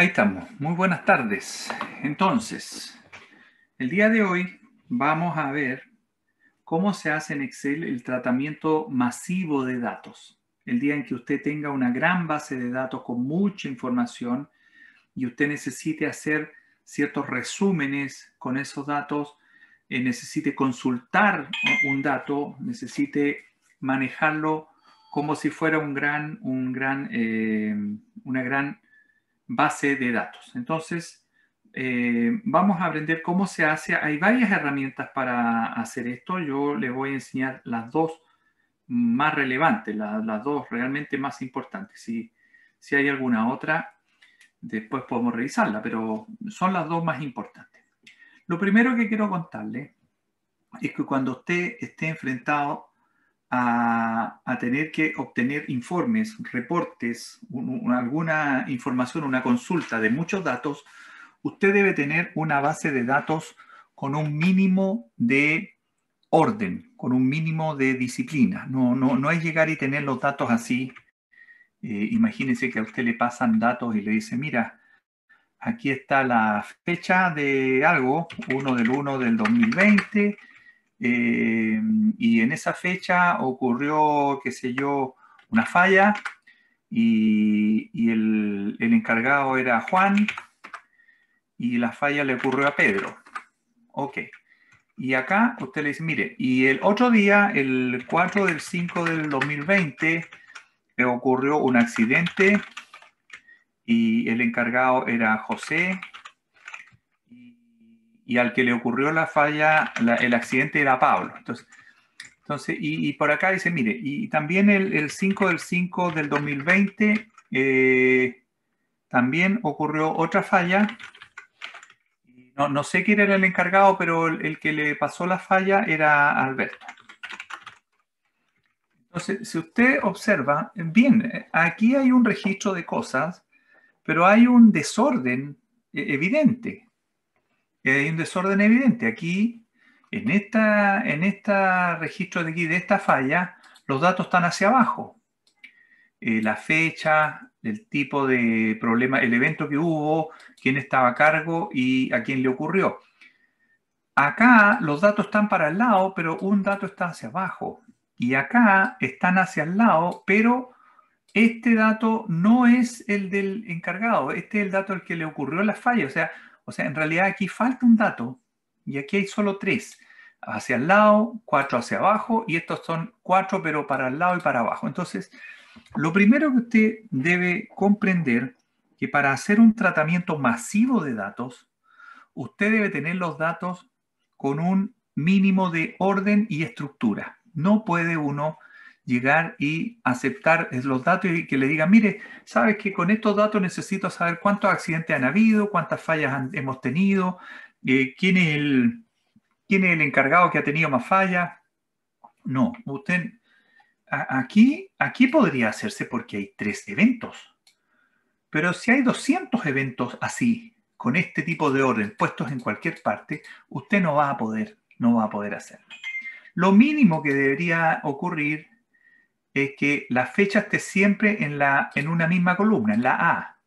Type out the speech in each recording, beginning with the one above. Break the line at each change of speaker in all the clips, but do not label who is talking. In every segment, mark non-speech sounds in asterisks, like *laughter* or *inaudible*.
Ahí estamos. Muy buenas tardes. Entonces, el día de hoy vamos a ver cómo se hace en Excel el tratamiento masivo de datos. El día en que usted tenga una gran base de datos con mucha información y usted necesite hacer ciertos resúmenes con esos datos, eh, necesite consultar un dato, necesite manejarlo como si fuera un gran, un gran, eh, una gran base de datos. Entonces, eh, vamos a aprender cómo se hace. Hay varias herramientas para hacer esto. Yo les voy a enseñar las dos más relevantes, las dos realmente más importantes. Si, hay alguna otra, después podemos revisarla, pero son las dos más importantes. Lo primero que quiero contarle es que cuando usted esté enfrentado a, tener que obtener informes, reportes, alguna información, una consulta de muchos datos, usted debe tener una base de datos con un mínimo de orden, con un mínimo de disciplina. No, no, no es llegar y tener los datos así. Eh, imagínense que a usted le pasan datos y le dice, mira, aquí está la fecha de algo, 1 del 1 del 2020, eh, y en esa fecha ocurrió, qué sé yo, una falla y, el, encargado era Juan y la falla le ocurrió a Pedro. Ok. Y acá usted le dice, mire, y el otro día, el 4 del 5 del 2020, le eh, ocurrió un accidente y el encargado era José y al que le ocurrió la falla, el accidente era Pablo. Entonces, entonces y, por acá dice, mire, y también el, 5 del 5 del 2020 eh, también ocurrió otra falla. No, sé quién era el encargado, pero el, el que le pasó la falla era Alberto. Entonces, si usted observa, bien, aquí hay un registro de cosas, pero hay un desorden eh, evidente hay un desorden evidente. Aquí, en este en esta registro de aquí, de esta falla, los datos están hacia abajo. Eh, la fecha, el tipo de problema, el evento que hubo, quién estaba a cargo y a quién le ocurrió. Acá los datos están para el lado, pero un dato está hacia abajo. Y acá están hacia el lado, pero este dato no es el del encargado, este es el dato al que le ocurrió la falla. O sea, o sea, en realidad aquí falta un dato y aquí hay solo tres. Hacia el lado, cuatro hacia abajo y estos son cuatro pero para el lado y para abajo. Entonces, lo primero que usted debe comprender que para hacer un tratamiento masivo de datos, usted debe tener los datos con un mínimo de orden y estructura. No puede uno llegar y aceptar los datos y que le diga mire, sabes que con estos datos necesito saber cuántos accidentes han habido, cuántas fallas hemos tenido, eh, quién, es el, el encargado que ha tenido más fallas. No, usted aquí, aquí podría hacerse porque hay tres eventos. Pero si hay 200 eventos así, con este tipo de orden puestos en cualquier parte, usted no va a poder, no va a poder hacerlo. Lo mínimo que debería ocurrir es que la fecha esté siempre en, la, en una misma columna, en la A.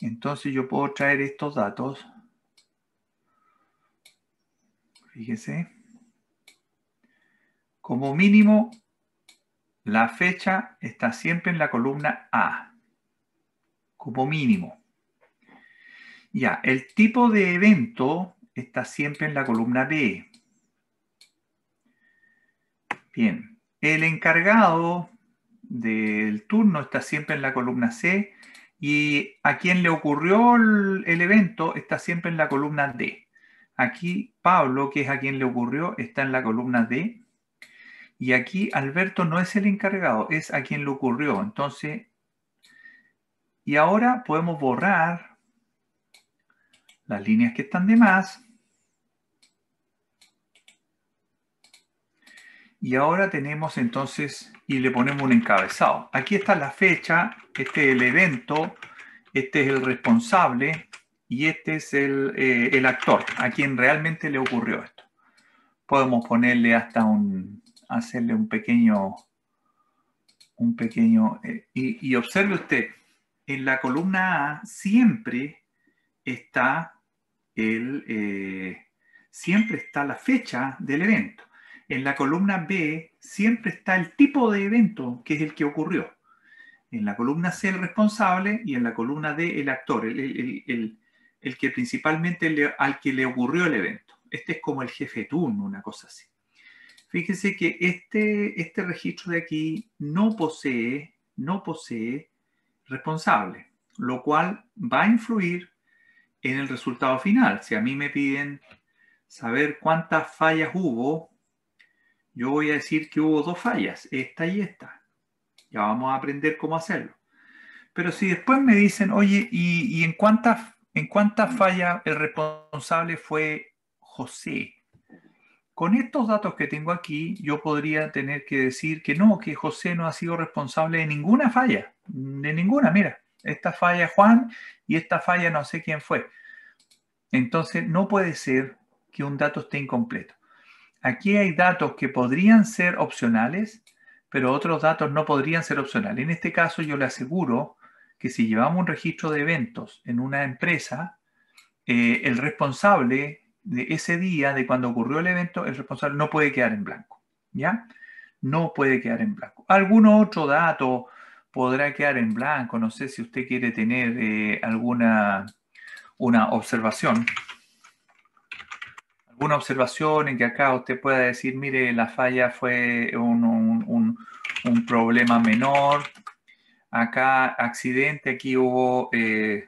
Entonces yo puedo traer estos datos. Fíjese. Como mínimo, la fecha está siempre en la columna A. Como mínimo. Ya, el tipo de evento está siempre en la columna B. Bien. El encargado del turno está siempre en la columna C y a quien le ocurrió el, evento está siempre en la columna D. Aquí Pablo, que es a quien le ocurrió, está en la columna D. Y aquí Alberto no es el encargado, es a quien le ocurrió. Entonces, y ahora podemos borrar las líneas que están de más Y ahora tenemos entonces, y le ponemos un encabezado. Aquí está la fecha, este es el evento, este es el responsable y este es el, eh, actor, a quien realmente le ocurrió esto. Podemos ponerle hasta un, hacerle un pequeño, un pequeño, eh, y, observe usted, en la columna A siempre está el, eh, siempre está la fecha del evento. En la columna B siempre está el tipo de evento que es el que ocurrió. En la columna C el responsable y en la columna D el actor, el, que principalmente al que le ocurrió el evento. Este es como el jefe turno, una cosa así. Fíjense que este, este registro de aquí no posee, no posee responsable, lo cual va a influir en el resultado final. Si a mí me piden saber cuántas fallas hubo yo voy a decir que hubo dos fallas, esta y esta. Ya vamos a aprender cómo hacerlo. Pero si después me dicen, oye, ¿y, en cuántas en fallas el responsable fue José? Con estos datos que tengo aquí, yo podría tener que decir que no, que José no ha sido responsable de ninguna falla, de ninguna, mira, esta falla Juan y esta falla no sé quién fue. Entonces, no puede ser que un dato esté incompleto. Aquí hay datos que podrían ser opcionales, pero otros datos no podrían ser opcionales. En este caso yo le aseguro que si llevamos un registro de eventos en una empresa, eh, el responsable de ese día, de cuando ocurrió el evento, el responsable no puede quedar en blanco. ¿Ya? No puede quedar en blanco. Algún otro dato podrá quedar en blanco. No sé si usted quiere tener eh, alguna una observación una observación en que acá usted pueda decir, mire, la falla fue un, problema menor, acá accidente, aquí hubo eh,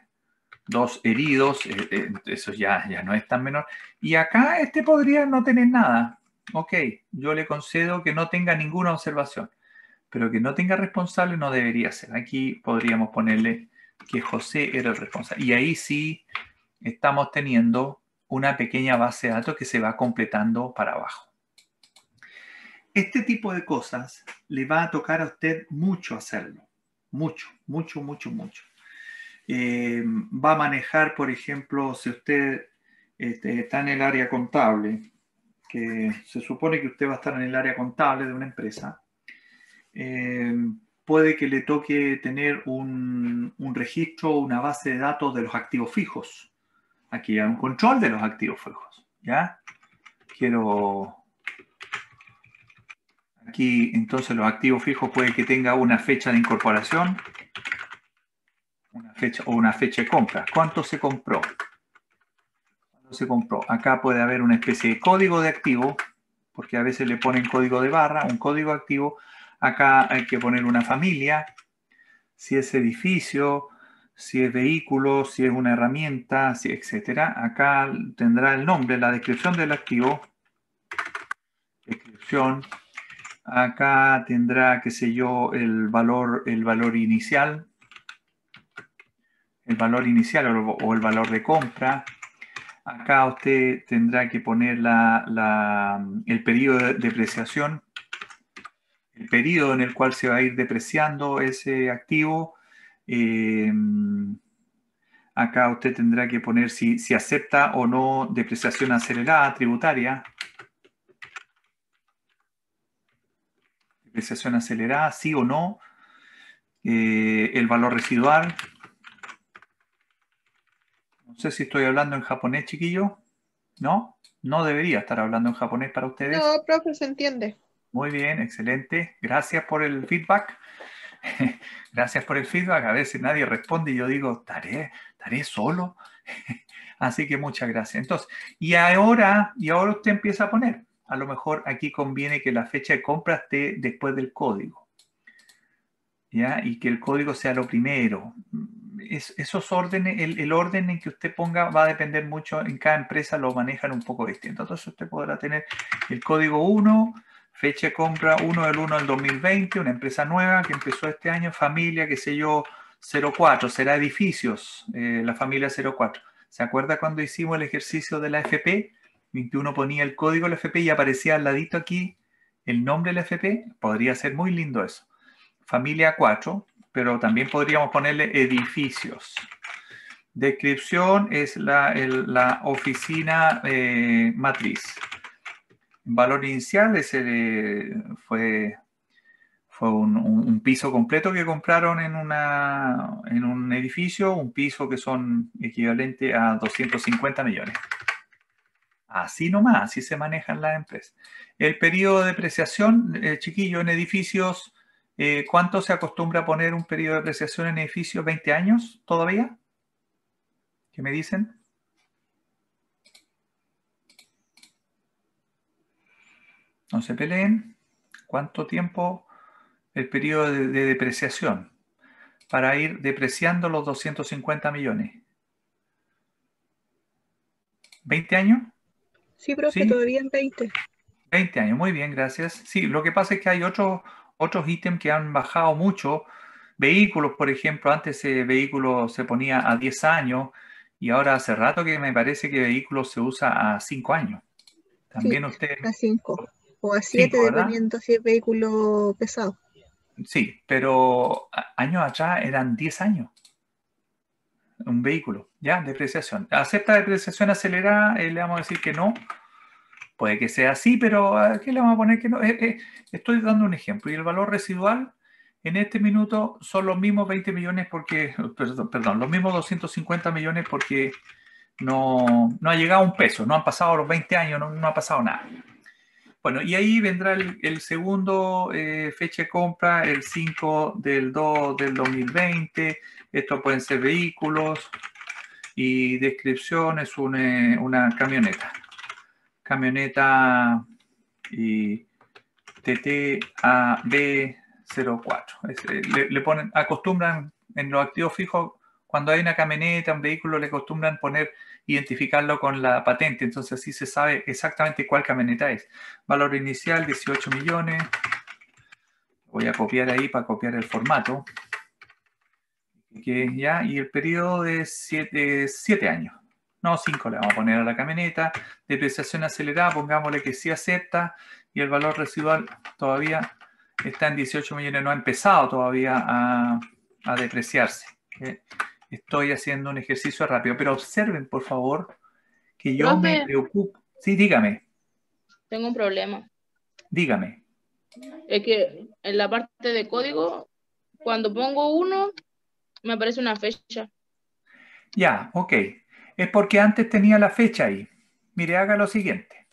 dos heridos, eh, eh, eso ya, ya no es tan menor, y acá este podría no tener nada. Ok, yo le concedo que no tenga ninguna observación, pero que no tenga responsable no debería ser. Aquí podríamos ponerle que José era el responsable. Y ahí sí estamos teniendo una pequeña base de datos que se va completando para abajo. Este tipo de cosas le va a tocar a usted mucho hacerlo. Mucho, mucho, mucho, mucho. Eh, va a manejar, por ejemplo, si usted este, está en el área contable, que se supone que usted va a estar en el área contable de una empresa, eh, puede que le toque tener un, un registro, una base de datos de los activos fijos Aquí hay un control de los activos fijos. ¿Ya? Quiero... Aquí entonces los activos fijos puede que tenga una fecha de incorporación una fecha o una fecha de compra. ¿Cuánto se compró? ¿Cuánto se compró? Acá puede haber una especie de código de activo, porque a veces le ponen código de barra, un código activo. Acá hay que poner una familia, si es edificio, si es vehículo, si es una herramienta, si, etcétera. Acá tendrá el nombre, la descripción del activo. Descripción. Acá tendrá, qué sé yo, el valor, el valor inicial. El valor inicial o, el valor de compra. Acá usted tendrá que poner el periodo de depreciación. El periodo en el cual se va a ir depreciando ese activo Em, acá usted tendrá que poner si, acepta o no depreciación acelerada tributaria. Depreciación acelerada, sí o no. Eh, el valor residual. No sé si estoy hablando en japonés, chiquillo. ¿No? No debería estar hablando en japonés para ustedes. No, profe, se entiende. Muy bien, excelente. Gracias por el feedback. *laughs* Gracias por el feedback. A veces nadie responde y yo digo, estaré, estaré solo. *laughs* Así que muchas gracias. Entonces, y ahora, y ahora usted empieza a poner. A lo mejor aquí conviene que la fecha de compra esté después del código. ¿Ya? Y que el código sea lo primero. esos órdenes, el, el, orden en que usted ponga va a depender mucho, en cada empresa lo manejan un poco distinto. Entonces usted podrá tener el código 1, Fecha de compra 1 del 1 del 2020, una empresa nueva que empezó este año, familia, qué sé yo, 04, será edificios, eh, la familia 04. ¿Se acuerda cuando hicimos el ejercicio de la FP? 21 ponía el código de la FP y aparecía al ladito aquí el nombre de la FP. Podría ser muy lindo eso. Familia 4, pero también podríamos ponerle edificios. Descripción es la, oficina eh, matriz valor inicial, ese fue, fue un, piso completo que compraron en, una, en un edificio, un piso que son equivalente a 250 millones. Así nomás, así se maneja en las empresas. El periodo de depreciación, eh, chiquillo, en edificios, eh, ¿cuánto se acostumbra a poner un periodo de depreciación en edificios? ¿20 años todavía? ¿Qué me dicen? no se peleen, cuánto tiempo el periodo de, depreciación para ir depreciando los 250 millones. ¿20 años? Sí, pero todavía en 20. 20 años, muy bien, gracias. Sí, lo que pasa es que hay otros otros ítems que han bajado mucho. Vehículos, por ejemplo, antes ese vehículo se ponía a 10 años y ahora hace rato que me parece que vehículo se usa a 5 años. También usted... A 5 o a 7 dependiendo si es vehículo pesado. Sí, pero años atrás eran 10 años. Un vehículo, ya, depreciación. ¿Acepta depreciación acelerada? Eh, le vamos a decir que no. Puede que sea así, pero eh, qué le vamos a poner que no. Eh, estoy dando un ejemplo. Y el valor residual en este minuto son los mismos 20 millones porque, *laughs* perdón, los mismos 250 millones porque no, ha llegado un peso, no han pasado los 20 años, no, no ha pasado nada. Bueno, y ahí vendrá el, segundo eh, fecha de compra, el 5 del 2 del 2020. Estos pueden ser vehículos y descripciones, una, eh, una camioneta. Camioneta y TTAB04. Eh, le, ponen, acostumbran en los activos fijos, cuando hay una camioneta, un vehículo, le acostumbran poner identificarlo con la patente. Entonces así se sabe exactamente cuál camioneta es. Valor inicial 18 millones. Voy a copiar ahí para copiar el formato. Que ya, y el periodo de 7 años. No, 5 le vamos a poner a la camioneta. Depreciación acelerada, pongámosle que sí acepta. Y el valor residual todavía está en 18 millones. No ha empezado todavía a, a depreciarse estoy haciendo un ejercicio rápido, pero observen, por favor, que yo me preocupo. Sí, dígame. Tengo un problema. Dígame. Es que en la parte de código, cuando pongo uno, me aparece una fecha. Ya, ok. Es porque antes tenía la fecha ahí. Mire, haga lo siguiente.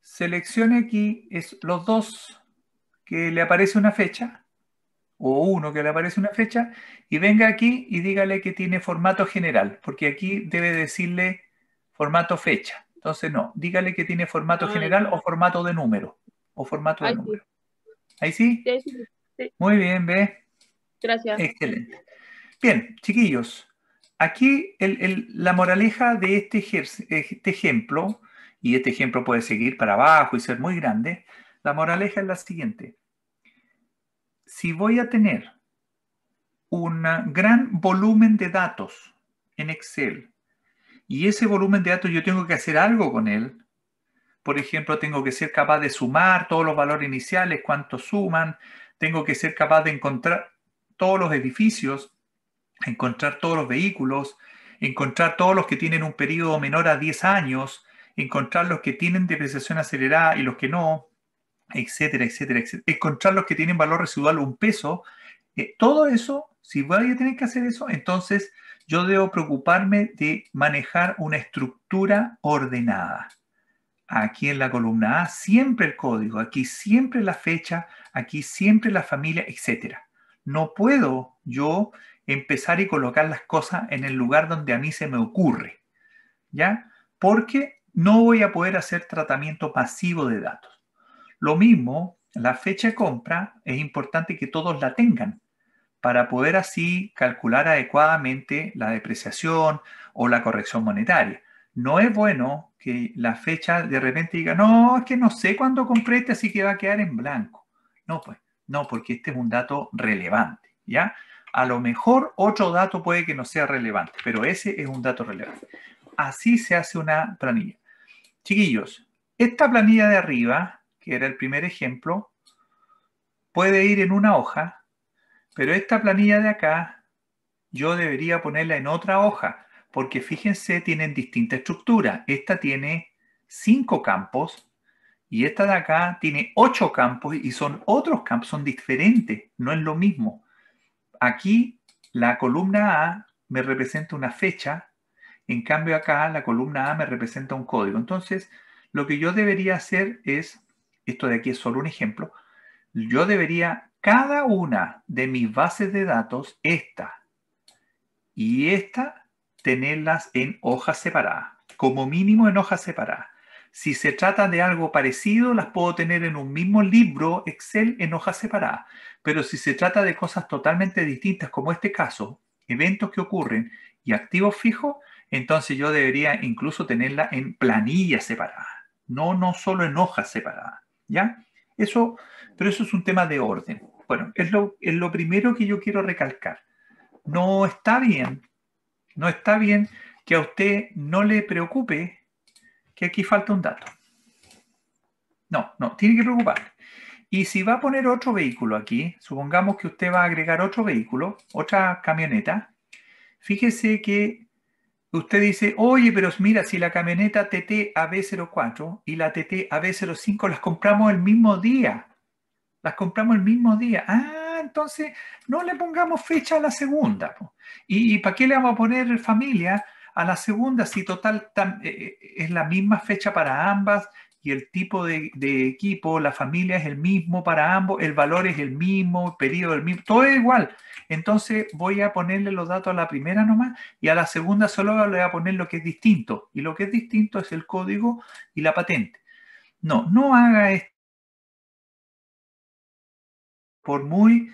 Seleccione aquí es los dos que le aparece una fecha o uno que le aparece una fecha, y venga aquí y dígale que tiene formato general, porque aquí debe decirle formato fecha. Entonces, no, dígale que tiene formato ah, general o formato de número. O formato de número. ¿Ahí sí? Sí, sí, Muy bien, ve. Gracias. Excelente. Bien, chiquillos, aquí la moraleja de este, este ejemplo, y este ejemplo puede seguir para abajo y ser muy grande, la moraleja es la siguiente si voy a tener un gran volumen de datos en Excel y ese volumen de datos yo tengo que hacer algo con él, por ejemplo, tengo que ser capaz de sumar todos los valores iniciales, cuántos suman, tengo que ser capaz de encontrar todos los edificios, encontrar todos los vehículos, encontrar todos los que tienen un periodo menor a 10 años, encontrar los que tienen depreciación acelerada y los que no, etcétera, etcétera, etcétera. Encontrar los que tienen valor residual, un peso. Eh, todo eso, si voy a tener que hacer eso, entonces yo debo preocuparme de manejar una estructura ordenada. Aquí en la columna A siempre el código, aquí siempre la fecha, aquí siempre la familia, etcétera. No puedo yo empezar y colocar las cosas en el lugar donde a mí se me ocurre, ¿ya? Porque no voy a poder hacer tratamiento pasivo de datos. Lo mismo, la fecha de compra es importante que todos la tengan para poder así calcular adecuadamente la depreciación o la corrección monetaria. No es bueno que la fecha de repente diga, no, es que no sé cuándo compré este, así que va a quedar en blanco. No, pues, no, porque este es un dato relevante, ¿ya? A lo mejor otro dato puede que no sea relevante, pero ese es un dato relevante. Así se hace una planilla. Chiquillos, esta planilla de arriba que era el primer ejemplo, puede ir en una hoja, pero esta planilla de acá yo debería ponerla en otra hoja, porque fíjense, tienen distinta estructura. Esta tiene cinco campos y esta de acá tiene ocho campos y son otros campos, son diferentes, no es lo mismo. Aquí la columna A me representa una fecha, en cambio acá la columna A me representa un código. Entonces, lo que yo debería hacer es esto de aquí es solo un ejemplo, yo debería cada una de mis bases de datos, esta y esta, tenerlas en hojas separadas, como mínimo en hojas separadas. Si se trata de algo parecido, las puedo tener en un mismo libro Excel en hojas separadas. Pero si se trata de cosas totalmente distintas, como este caso, eventos que ocurren y activos fijos, entonces yo debería incluso tenerla en planillas separadas, no, no solo en hojas separadas. ¿ya? Eso, pero eso es un tema de orden. Bueno, es lo, es lo primero que yo quiero recalcar. No está bien, no está bien que a usted no le preocupe que aquí falta un dato. No, no, tiene que preocupar. Y si va a poner otro vehículo aquí, supongamos que usted va a agregar otro vehículo, otra camioneta, fíjese que Usted dice, oye, pero mira, si la camioneta TT AB04 y la TT AB05 las compramos el mismo día. Las compramos el mismo día. Ah, entonces no le pongamos fecha a la segunda. ¿Y, para qué le vamos a poner familia a la segunda si total eh, eh, es la misma fecha para ambas y el tipo de, de, equipo, la familia es el mismo para ambos, el valor es el mismo, el periodo es el mismo, todo es igual. Entonces voy a ponerle los datos a la primera nomás y a la segunda solo le voy a poner lo que es distinto. Y lo que es distinto es el código y la patente. No, no haga esto por muy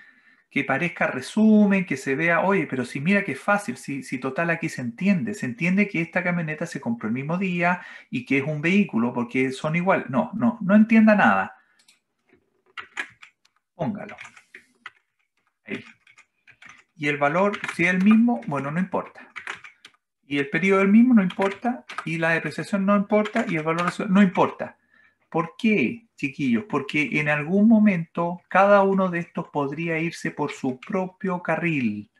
que parezca resumen, que se vea, oye, pero si mira que fácil, si, total aquí se entiende, se entiende que esta camioneta se compró el mismo día y que es un vehículo porque son igual. No, no, no entienda nada. Póngalo. Y el valor, si es el mismo, bueno, no importa. Y el periodo del mismo no importa, y la depreciación no importa, y el valor no importa. ¿Por qué, chiquillos? Porque en algún momento cada uno de estos podría irse por su propio carril.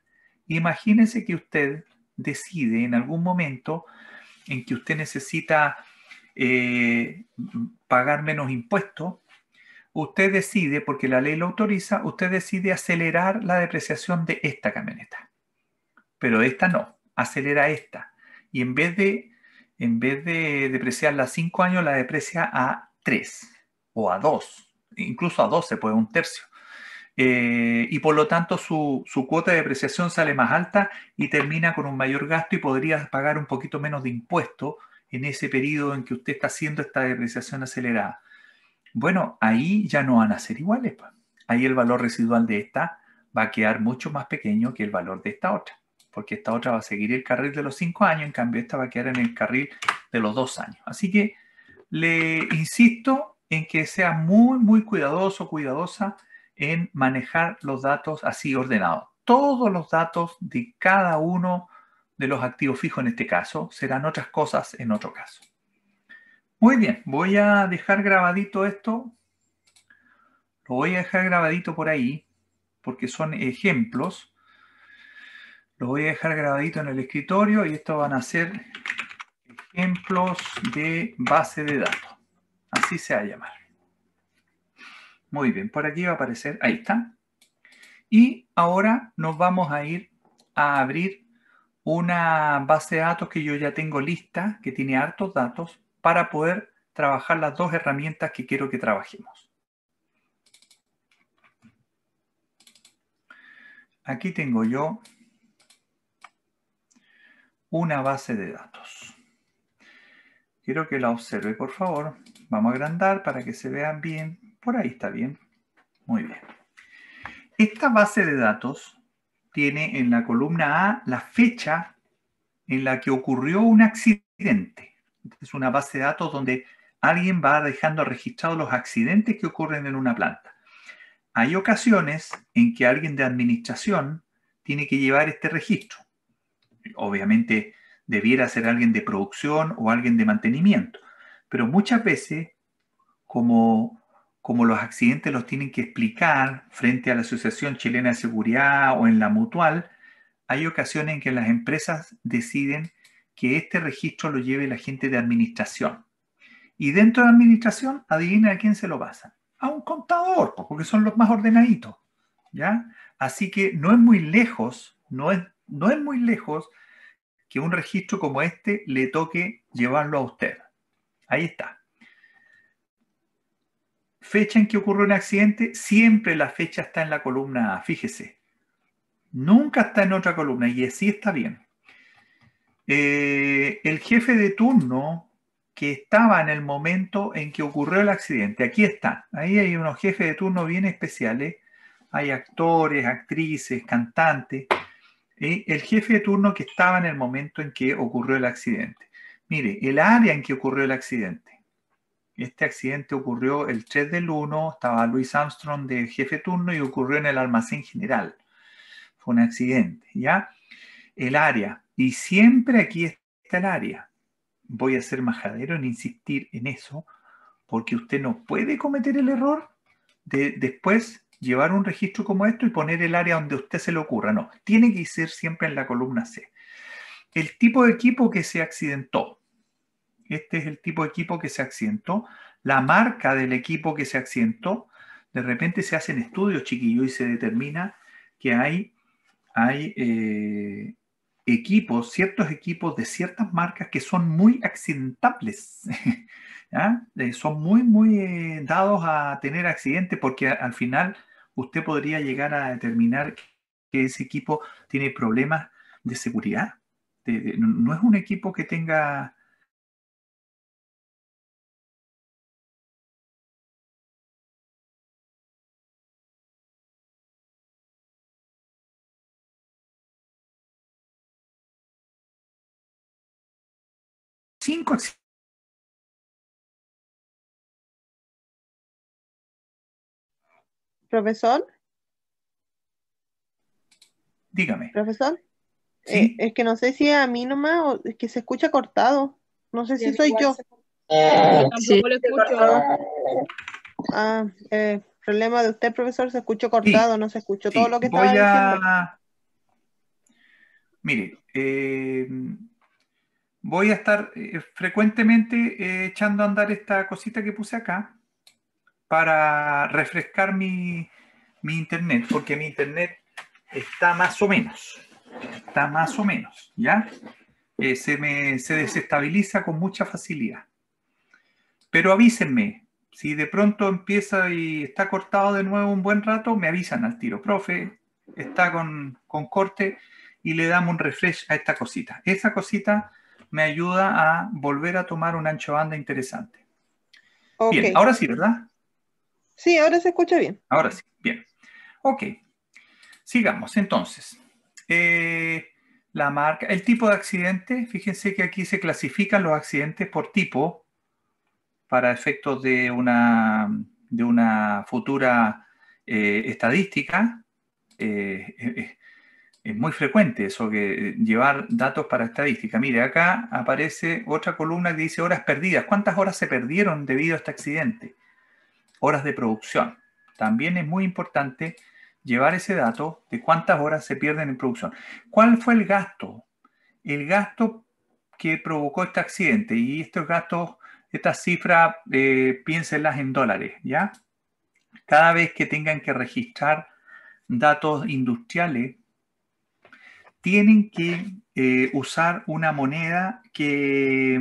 Imagínense que usted decide en algún momento en que usted necesita eh, pagar menos impuestos, usted decide, porque la ley lo autoriza, usted decide acelerar la depreciación de esta camioneta. Pero esta no, acelera esta. Y en vez de, en vez de depreciarla a cinco años, la deprecia a 3 o a 2, incluso a 12 puede un tercio. Eh, y por lo tanto su, cuota de depreciación sale más alta y termina con un mayor gasto y podría pagar un poquito menos de impuesto en ese periodo en que usted está haciendo esta depreciación acelerada. Bueno, ahí ya no van a ser iguales. Pues. Ahí el valor residual de esta va a quedar mucho más pequeño que el valor de esta otra, porque esta otra va a seguir el carril de los 5 años, en cambio esta va a quedar en el carril de los dos años. Así que le insisto en que sea muy, muy cuidadoso, cuidadosa en manejar los datos así ordenados. Todos los datos de cada uno de los activos fijos en este caso serán otras cosas en otro caso. Muy bien, voy a dejar grabadito esto. Lo voy a dejar grabadito por ahí porque son ejemplos. Lo voy a dejar grabadito en el escritorio y esto van a ser ejemplos de base de datos. Así se va a llamar. Muy bien, por aquí va a aparecer, ahí está. Y ahora nos vamos a ir a abrir una base de datos que yo ya tengo lista, que tiene hartos datos, para poder trabajar las dos herramientas que quiero que trabajemos. Aquí tengo yo una base de datos. Quiero que la observe, por favor. Vamos a agrandar para que se vean bien. Por ahí está bien. Muy bien. Esta base de datos tiene en la columna A la fecha en la que ocurrió un accidente. Es una base de datos donde alguien va dejando registrados los accidentes que ocurren en una planta. Hay ocasiones en que alguien de administración tiene que llevar este registro. Obviamente debiera ser alguien de producción o alguien de mantenimiento. Pero muchas veces, como, como los accidentes los tienen que explicar frente a la Asociación Chilena de Seguridad o en la mutual, hay ocasiones en que las empresas deciden que este registro lo lleve la gente de administración. Y dentro de administración, adivina a quién se lo pasa. A un contador, porque son los más ordenaditos. ¿ya? Así que no es muy lejos, no es, no es muy lejos que un registro como este le toque llevarlo a usted. Ahí está. Fecha en que ocurrió un accidente, siempre la fecha está en la columna A, fíjese. Nunca está en otra columna y así está bien. Eh, el jefe de turno que estaba en el momento en que ocurrió el accidente, aquí está. Ahí hay unos jefes de turno bien especiales. Hay actores, actrices, cantantes el jefe de turno que estaba en el momento en que ocurrió el accidente. Mire, el área en que ocurrió el accidente. Este accidente ocurrió el 3 del 1, estaba Luis Armstrong de jefe de turno y ocurrió en el almacén general. Fue un accidente, ¿ya? El área. Y siempre aquí está el área. Voy a ser majadero en insistir en eso, porque usted no puede cometer el error de después llevar un registro como esto y poner el área donde a usted se le ocurra. No, tiene que ser siempre en la columna C. El tipo de equipo que se accidentó. Este es el tipo de equipo que se accidentó. La marca del equipo que se accidentó. De repente se hacen estudios, chiquillos, y se determina que hay, hay eh, equipos, ciertos equipos de ciertas marcas que son muy accidentables. *laughs* Eh, son muy, muy eh, dados a tener accidentes porque al final usted podría llegar a determinar que ese equipo tiene problemas de seguridad. no es un equipo que tenga... Cinco Profesor. Dígame. Profesor. Eh, es que no sé si a mí nomás o es que se escucha cortado. No sé si soy yo. Ah, ah eh, problema de usted, profesor, se escuchó cortado, no se escuchó todo lo que estaba Voy Mire, eh, voy a estar frecuentemente echando a andar esta cosita que puse acá para refrescar mi, internet, porque mi internet está más o menos, está más o menos, ¿ya? Eh, se, desestabiliza con mucha facilidad. Pero avísenme, si de pronto empieza y está cortado de nuevo un buen rato, me avisan al tiro, profe, está con, corte y le damos un refresh a esta cosita. Esa cosita me ayuda a volver a tomar un ancho banda interesante. Bien, ahora sí, ¿verdad? Sí, ahora se escucha bien. Ahora sí, bien. Ok. Sigamos entonces. Eh, la marca, el tipo de accidente, fíjense que aquí se clasifican los accidentes por tipo para efectos de una, de una futura eh, estadística. Eh, es muy frecuente eso, que llevar datos para estadística. Mire, acá aparece otra columna que dice horas perdidas. ¿Cuántas horas se perdieron debido a este accidente? horas de producción. También es muy importante llevar ese dato de cuántas horas se pierden en producción. ¿Cuál fue el gasto? El gasto que provocó este accidente y estos gastos, estas cifras, eh, piénsenlas en dólares, ¿ya? Cada vez que tengan que registrar datos industriales, tienen que eh, usar una moneda que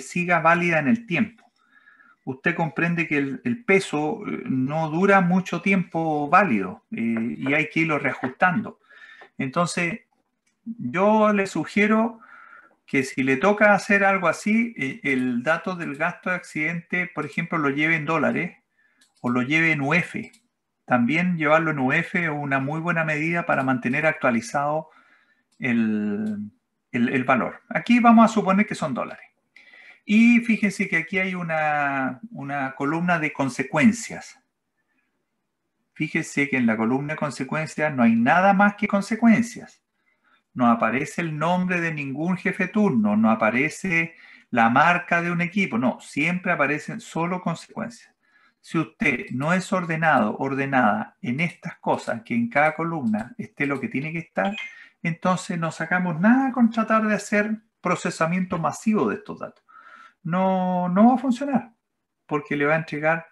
siga válida en el tiempo usted comprende que el, peso eh, no dura mucho tiempo válido eh, y hay que irlo reajustando. Entonces, yo le sugiero que si le toca hacer algo así, eh, el dato del gasto de accidente, por ejemplo, lo lleve en dólares o lo lleve en UF. También llevarlo en UF es una muy buena medida para mantener actualizado el valor. Aquí vamos a suponer que son dólares. Y fíjense que aquí hay una, columna de consecuencias. Fíjense que en la columna de consecuencias no hay nada más que consecuencias. No aparece el nombre de ningún jefe turno, no aparece la marca de un equipo, no, siempre aparecen solo consecuencias. Si usted no es ordenado, ordenada en estas cosas, que en cada columna esté lo que tiene que estar, entonces no sacamos nada con tratar de hacer procesamiento masivo de estos datos no, va a funcionar, porque le va a entregar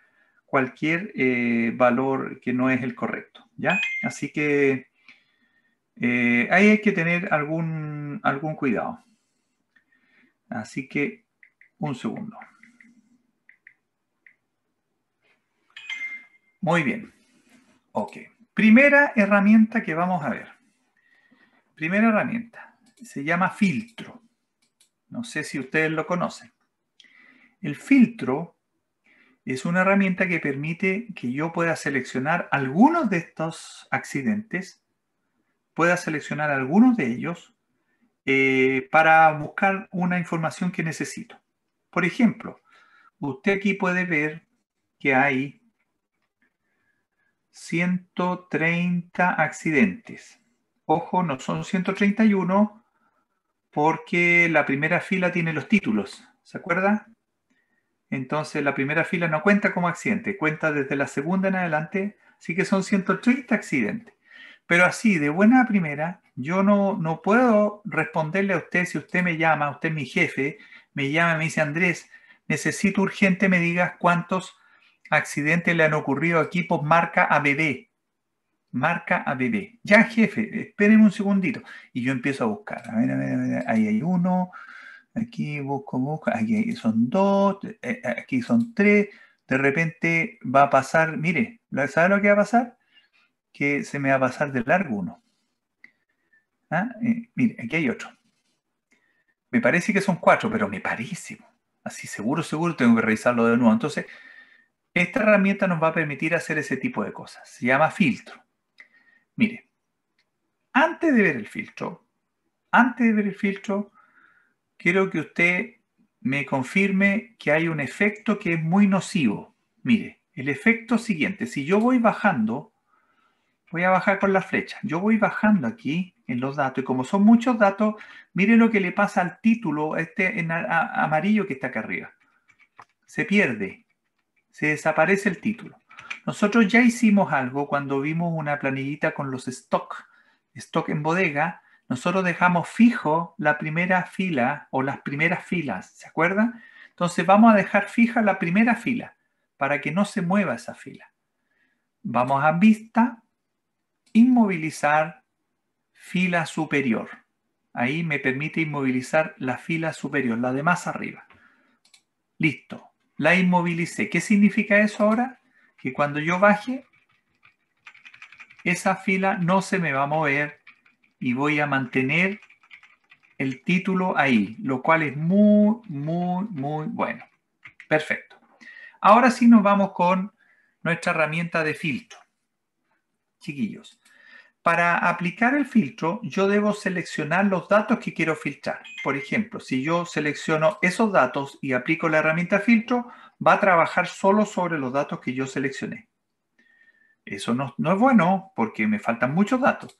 cualquier eh, valor que no es el correcto, ¿ya? Así que eh, ahí hay que tener algún, algún cuidado. Así que un segundo. Muy bien. Ok. Primera herramienta que vamos a ver. Primera herramienta. Se llama filtro. No sé si ustedes lo conocen. El filtro es una herramienta que permite que yo pueda seleccionar algunos de estos accidentes, pueda seleccionar algunos de ellos eh, para buscar una información que necesito. Por ejemplo, usted aquí puede ver que hay 130 accidentes. Ojo, no son 131 porque la primera fila tiene los títulos, ¿se acuerda? Entonces la primera fila no cuenta como accidente, cuenta desde la segunda en adelante, así que son 130 accidentes. Pero así, de buena a primera, yo no, puedo responderle a usted si usted me llama, usted es mi jefe, me llama, y me dice Andrés, necesito urgente me digas cuántos accidentes le han ocurrido aquí por marca ABB. Marca ABB. Ya, jefe, espérenme un segundito. Y yo empiezo a buscar. A ver, a ver, a ver. Ahí hay uno, Aquí busco, busco, aquí son dos, eh, eh, aquí son tres. De repente va a pasar, mire, ¿sabe lo que va a pasar? Que se me va a pasar de largo uno. ¿Ah? Eh, mire, aquí hay otro. Me parece que son cuatro, pero me parece. Así seguro, seguro tengo que revisarlo de nuevo. Entonces, esta herramienta nos va a permitir hacer ese tipo de cosas. Se llama filtro. Mire, antes de ver el filtro, antes de ver el filtro, quiero que usted me confirme que hay un efecto que es muy nocivo. Mire, el efecto siguiente, si yo voy bajando, voy a bajar con la flecha, yo voy bajando aquí en los datos y como son muchos datos, mire lo que le pasa al título, este en amarillo que está acá arriba. Se pierde, se desaparece el título. Nosotros ya hicimos algo cuando vimos una planillita con los stock, stock en bodega, nosotros dejamos fijo la primera fila o las primeras filas, ¿se acuerdan? Entonces vamos a dejar fija la primera fila para que no se mueva esa fila. Vamos a vista, inmovilizar fila superior. Ahí me permite inmovilizar la fila superior, la de más arriba. Listo, la inmovilicé. ¿Qué significa eso ahora? Que cuando yo baje, esa fila no se me va a mover y voy a mantener el título ahí, lo cual es muy, muy, muy bueno. Perfecto. Ahora sí nos vamos con nuestra herramienta de filtro. Chiquillos, para aplicar el filtro yo debo seleccionar los datos que quiero filtrar. Por ejemplo, si yo selecciono esos datos y aplico la herramienta filtro, va a trabajar solo sobre los datos que yo seleccioné. Eso no, no es bueno porque me faltan muchos datos.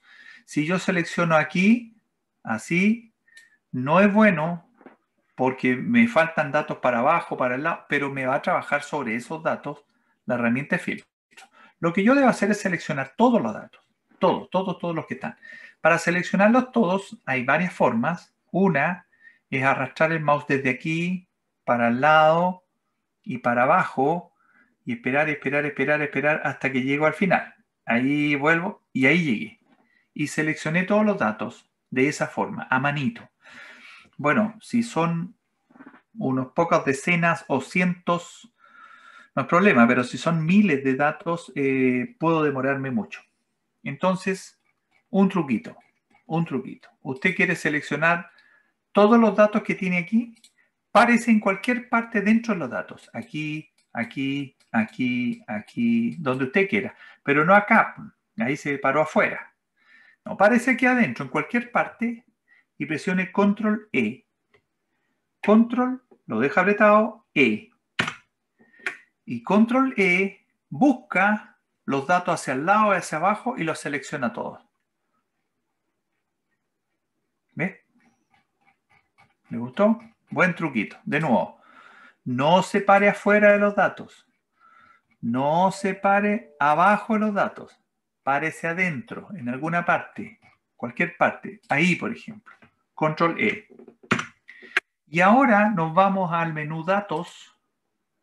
Si yo selecciono aquí, así, no es bueno porque me faltan datos para abajo, para el lado, pero me va a trabajar sobre esos datos la herramienta filtro. Lo que yo debo hacer es seleccionar todos los datos, todos, todos, todos los que están. Para seleccionarlos todos hay varias formas. Una es arrastrar el mouse desde aquí para el lado y para abajo y esperar, esperar, esperar, esperar hasta que llego al final. Ahí vuelvo y ahí llegué y seleccioné todos los datos de esa forma, a manito. Bueno, si son unos pocas decenas o cientos, no es problema, pero si son miles de datos, eh, puedo demorarme mucho. Entonces, un truquito, un truquito. Usted quiere seleccionar todos los datos que tiene aquí, parece en cualquier parte dentro de los datos, aquí, aquí, aquí, aquí, donde usted quiera, pero no acá, ahí se paró afuera. No, parece aquí adentro, en cualquier parte, y presione Control E. Control, lo deja apretado, E. Y Control E busca los datos hacia el lado y hacia abajo y los selecciona todos. ¿Ves? ¿Le gustó? Buen truquito. De nuevo, no se pare afuera de los datos. No se pare abajo de los datos parece adentro, en alguna parte, cualquier parte. Ahí, por ejemplo. Control E. Y ahora nos vamos al menú datos,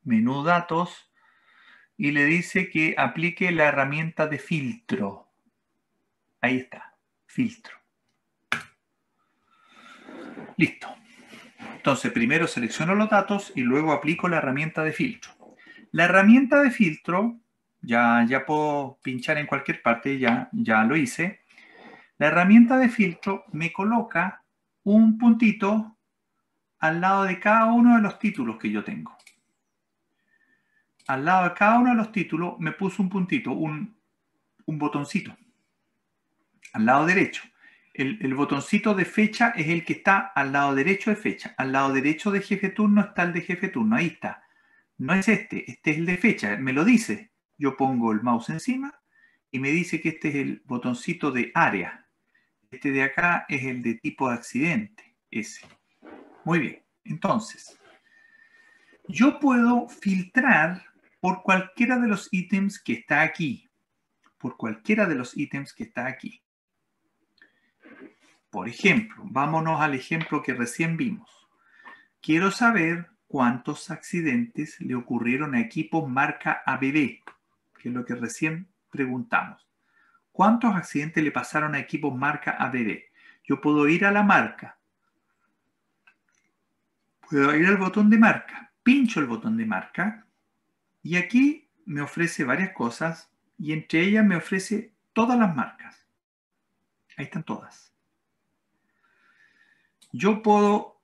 menú datos, y le dice que aplique la herramienta de filtro. Ahí está, filtro. Listo. Entonces, primero selecciono los datos y luego aplico la herramienta de filtro. La herramienta de filtro ya, puedo pinchar en cualquier parte, ya, ya lo hice. La herramienta de filtro me coloca un puntito al lado de cada uno de los títulos que yo tengo. Al lado de cada uno de los títulos me puso un puntito, un, botoncito. Al lado derecho. El, el, botoncito de fecha es el que está al lado derecho de fecha. Al lado derecho de jefe turno está el de jefe turno. Ahí está. No es este, este es el de fecha. Me lo dice yo pongo el mouse encima y me dice que este es el botoncito de área. Este de acá es el de tipo de accidente, ese. Muy bien, entonces, yo puedo filtrar por cualquiera de los ítems que está aquí. Por cualquiera de los ítems que está aquí. Por ejemplo, vámonos al ejemplo que recién vimos. Quiero saber cuántos accidentes le ocurrieron a equipos marca ABB que es lo que recién preguntamos. ¿Cuántos accidentes le pasaron a equipos marca ABB? Yo puedo ir a la marca. Puedo ir al botón de marca. Pincho el botón de marca. Y aquí me ofrece varias cosas. Y entre ellas me ofrece todas las marcas. Ahí están todas. Yo puedo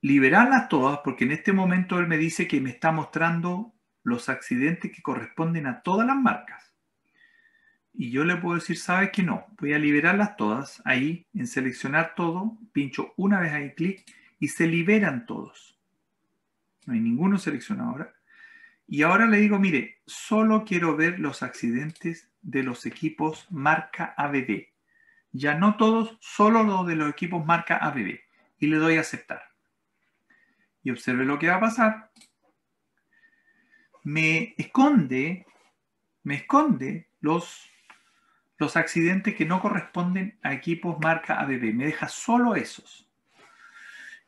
liberarlas todas porque en este momento él me dice que me está mostrando los accidentes que corresponden a todas las marcas. Y yo le puedo decir, sabes que no, voy a liberarlas todas ahí, en seleccionar todo, pincho una vez ahí clic y se liberan todos. No hay ninguno seleccionado ahora. Y ahora le digo, mire, solo quiero ver los accidentes de los equipos marca ABB. Ya no todos, solo los de los equipos marca ABB. Y le doy a aceptar. Y observe lo que va a pasar me esconde, me esconde los, los accidentes que no corresponden a equipos marca ABB, me deja solo esos.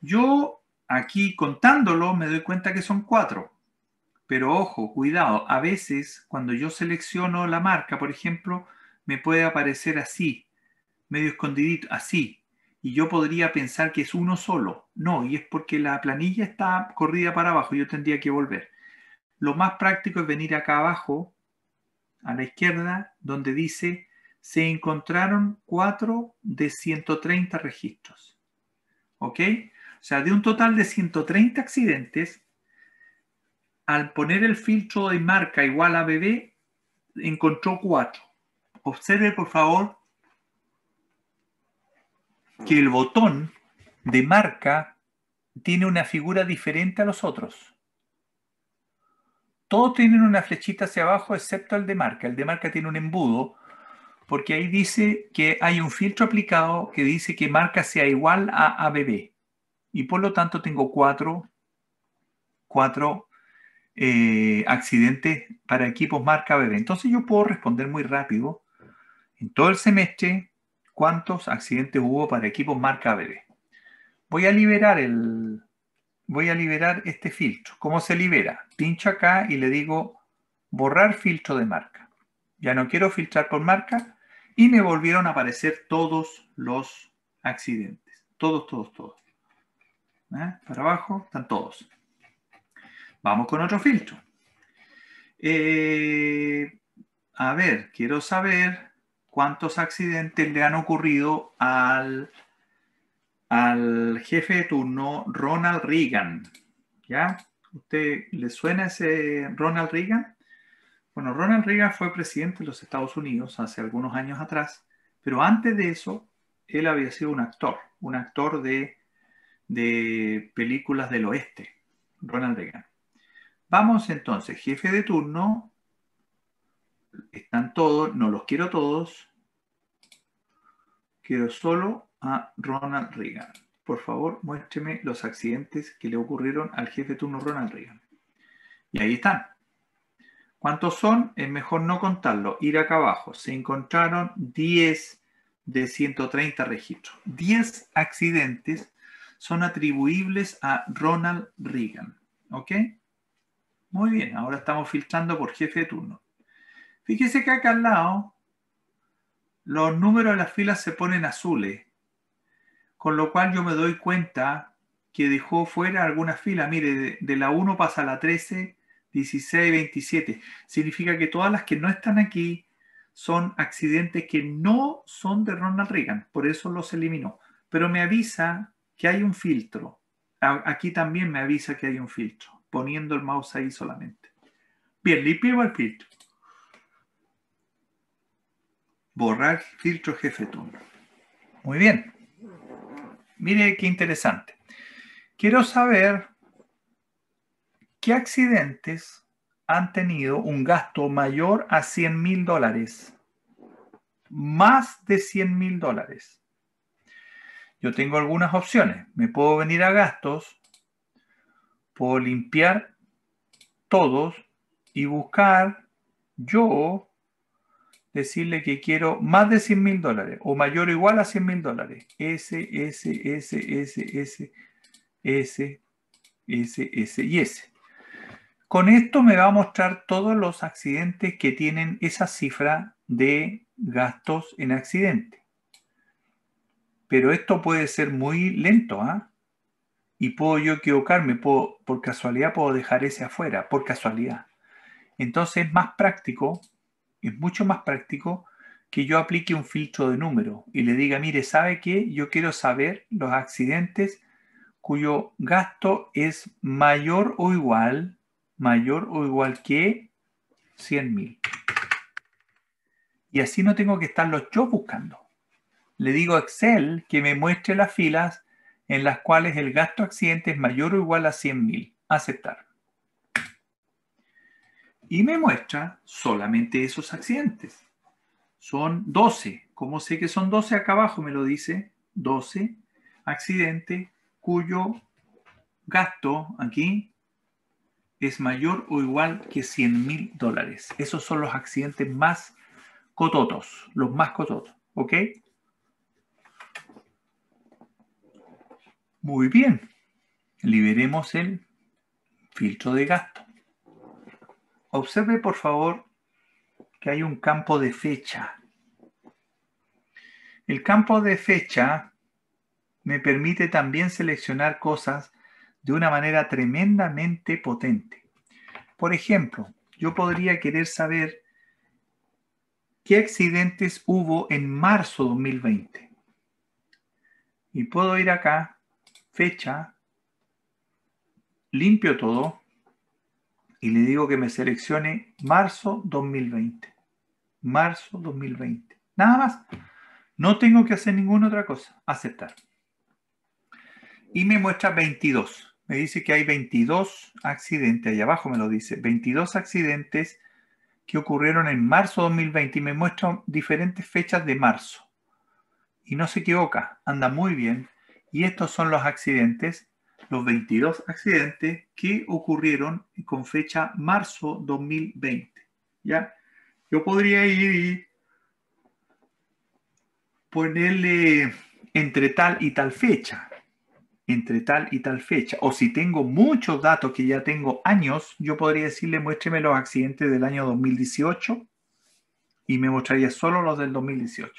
Yo aquí contándolo me doy cuenta que son cuatro, pero ojo, cuidado, a veces cuando yo selecciono la marca, por ejemplo, me puede aparecer así, medio escondidito, así, y yo podría pensar que es uno solo. No, y es porque la planilla está corrida para abajo, yo tendría que volver. Lo más práctico es venir acá abajo, a la izquierda, donde dice se encontraron 4 de 130 registros. ¿Ok? O sea, de un total de 130 accidentes, al poner el filtro de marca igual a bebé encontró 4. Observe, por favor, que el botón de marca tiene una figura diferente a los otros todos tienen una flechita hacia abajo excepto el de marca. El de marca tiene un embudo porque ahí dice que hay un filtro aplicado que dice que marca sea igual a ABB. Y por lo tanto tengo cuatro, eh, accidentes para equipos marca ABB. Entonces yo puedo responder muy rápido en todo el semestre cuántos accidentes hubo para equipos marca ABB. Voy a liberar el, voy a liberar este filtro. ¿Cómo se libera? Pincho acá y le digo borrar filtro de marca. Ya no quiero filtrar por marca y me volvieron a aparecer todos los accidentes. Todos, todos, todos. ¿Eh? Para abajo están todos. Vamos con otro filtro. Eh, a ver, quiero saber cuántos accidentes le han ocurrido al al jefe de turno Ronald Reagan. ¿Ya? ¿Usted le suena ese Ronald Reagan? Bueno, Ronald Reagan fue presidente de los Estados Unidos hace algunos años atrás, pero antes de eso, él había sido un actor, un actor de, de películas del oeste, Ronald Reagan. Vamos entonces, jefe de turno, están todos, no los quiero todos, quiero solo a Ronald Reagan. Por favor, muéstreme los accidentes que le ocurrieron al jefe de turno Ronald Reagan. Y ahí están. ¿Cuántos son? Es mejor no contarlo. Ir acá abajo. Se encontraron 10 de 130 registros. 10 accidentes son atribuibles a Ronald Reagan. ¿Ok? Muy bien, ahora estamos filtrando por jefe de turno. Fíjese que acá al lado los números de las filas se ponen azules con lo cual yo me doy cuenta que dejó fuera algunas filas. Mire, de, la 1 pasa a la 13, 16, 27. Significa que todas las que no están aquí son accidentes que no son de Ronald Reagan, por eso los eliminó. Pero me avisa que hay un filtro. Aquí también me avisa que hay un filtro, poniendo el mouse ahí solamente. Bien, pido el filtro. Borrar filtro jefe turno. Muy bien. Mire qué interesante. Quiero saber qué accidentes han tenido un gasto mayor a 100 mil dólares. Más de 100 mil dólares. Yo tengo algunas opciones. Me puedo venir a gastos, puedo limpiar todos y buscar yo decirle que quiero más de 100 mil dólares o mayor o igual a 100 mil dólares. S, S, S, S, S, S, S, S y S. Con esto me va a mostrar todos los accidentes que tienen esa cifra de gastos en accidente. Pero esto puede ser muy lento, ¿ah? Y puedo yo equivocarme, puedo, por casualidad puedo dejar ese afuera, por casualidad. Entonces es más práctico es mucho más práctico que yo aplique un filtro de número y le diga, mire, ¿sabe qué? Yo quiero saber los accidentes cuyo gasto es mayor o igual, mayor o igual que 100.000. mil. Y así no tengo que estarlo yo buscando. Le digo a Excel que me muestre las filas en las cuales el gasto accidente es mayor o igual a 100.000. mil. Aceptar y me muestra solamente esos accidentes. Son 12. ¿Cómo sé que son 12? Acá abajo me lo dice. 12 accidentes cuyo gasto aquí es mayor o igual que 100 mil dólares. Esos son los accidentes más cototos, los más cototos. ¿Ok? Muy bien. Liberemos el filtro de gasto. Observe por favor que hay un campo de fecha. El campo de fecha me permite también seleccionar cosas de una manera tremendamente potente. Por ejemplo, yo podría querer saber qué accidentes hubo en marzo 2020. Y puedo ir acá, fecha, limpio todo y le digo que me seleccione marzo 2020. Marzo 2020. Nada más. No tengo que hacer ninguna otra cosa. Aceptar. Y me muestra 22. Me dice que hay 22 accidentes. Ahí abajo me lo dice. 22 accidentes que ocurrieron en marzo 2020 y me muestra diferentes fechas de marzo. Y no se equivoca. Anda muy bien. Y estos son los accidentes los 22 accidentes que ocurrieron con fecha marzo 2020. ¿ya? Yo podría ir y ponerle entre tal y tal fecha, entre tal y tal fecha. O si tengo muchos datos que ya tengo años, yo podría decirle muéstreme los accidentes del año 2018 y me mostraría solo los del 2018.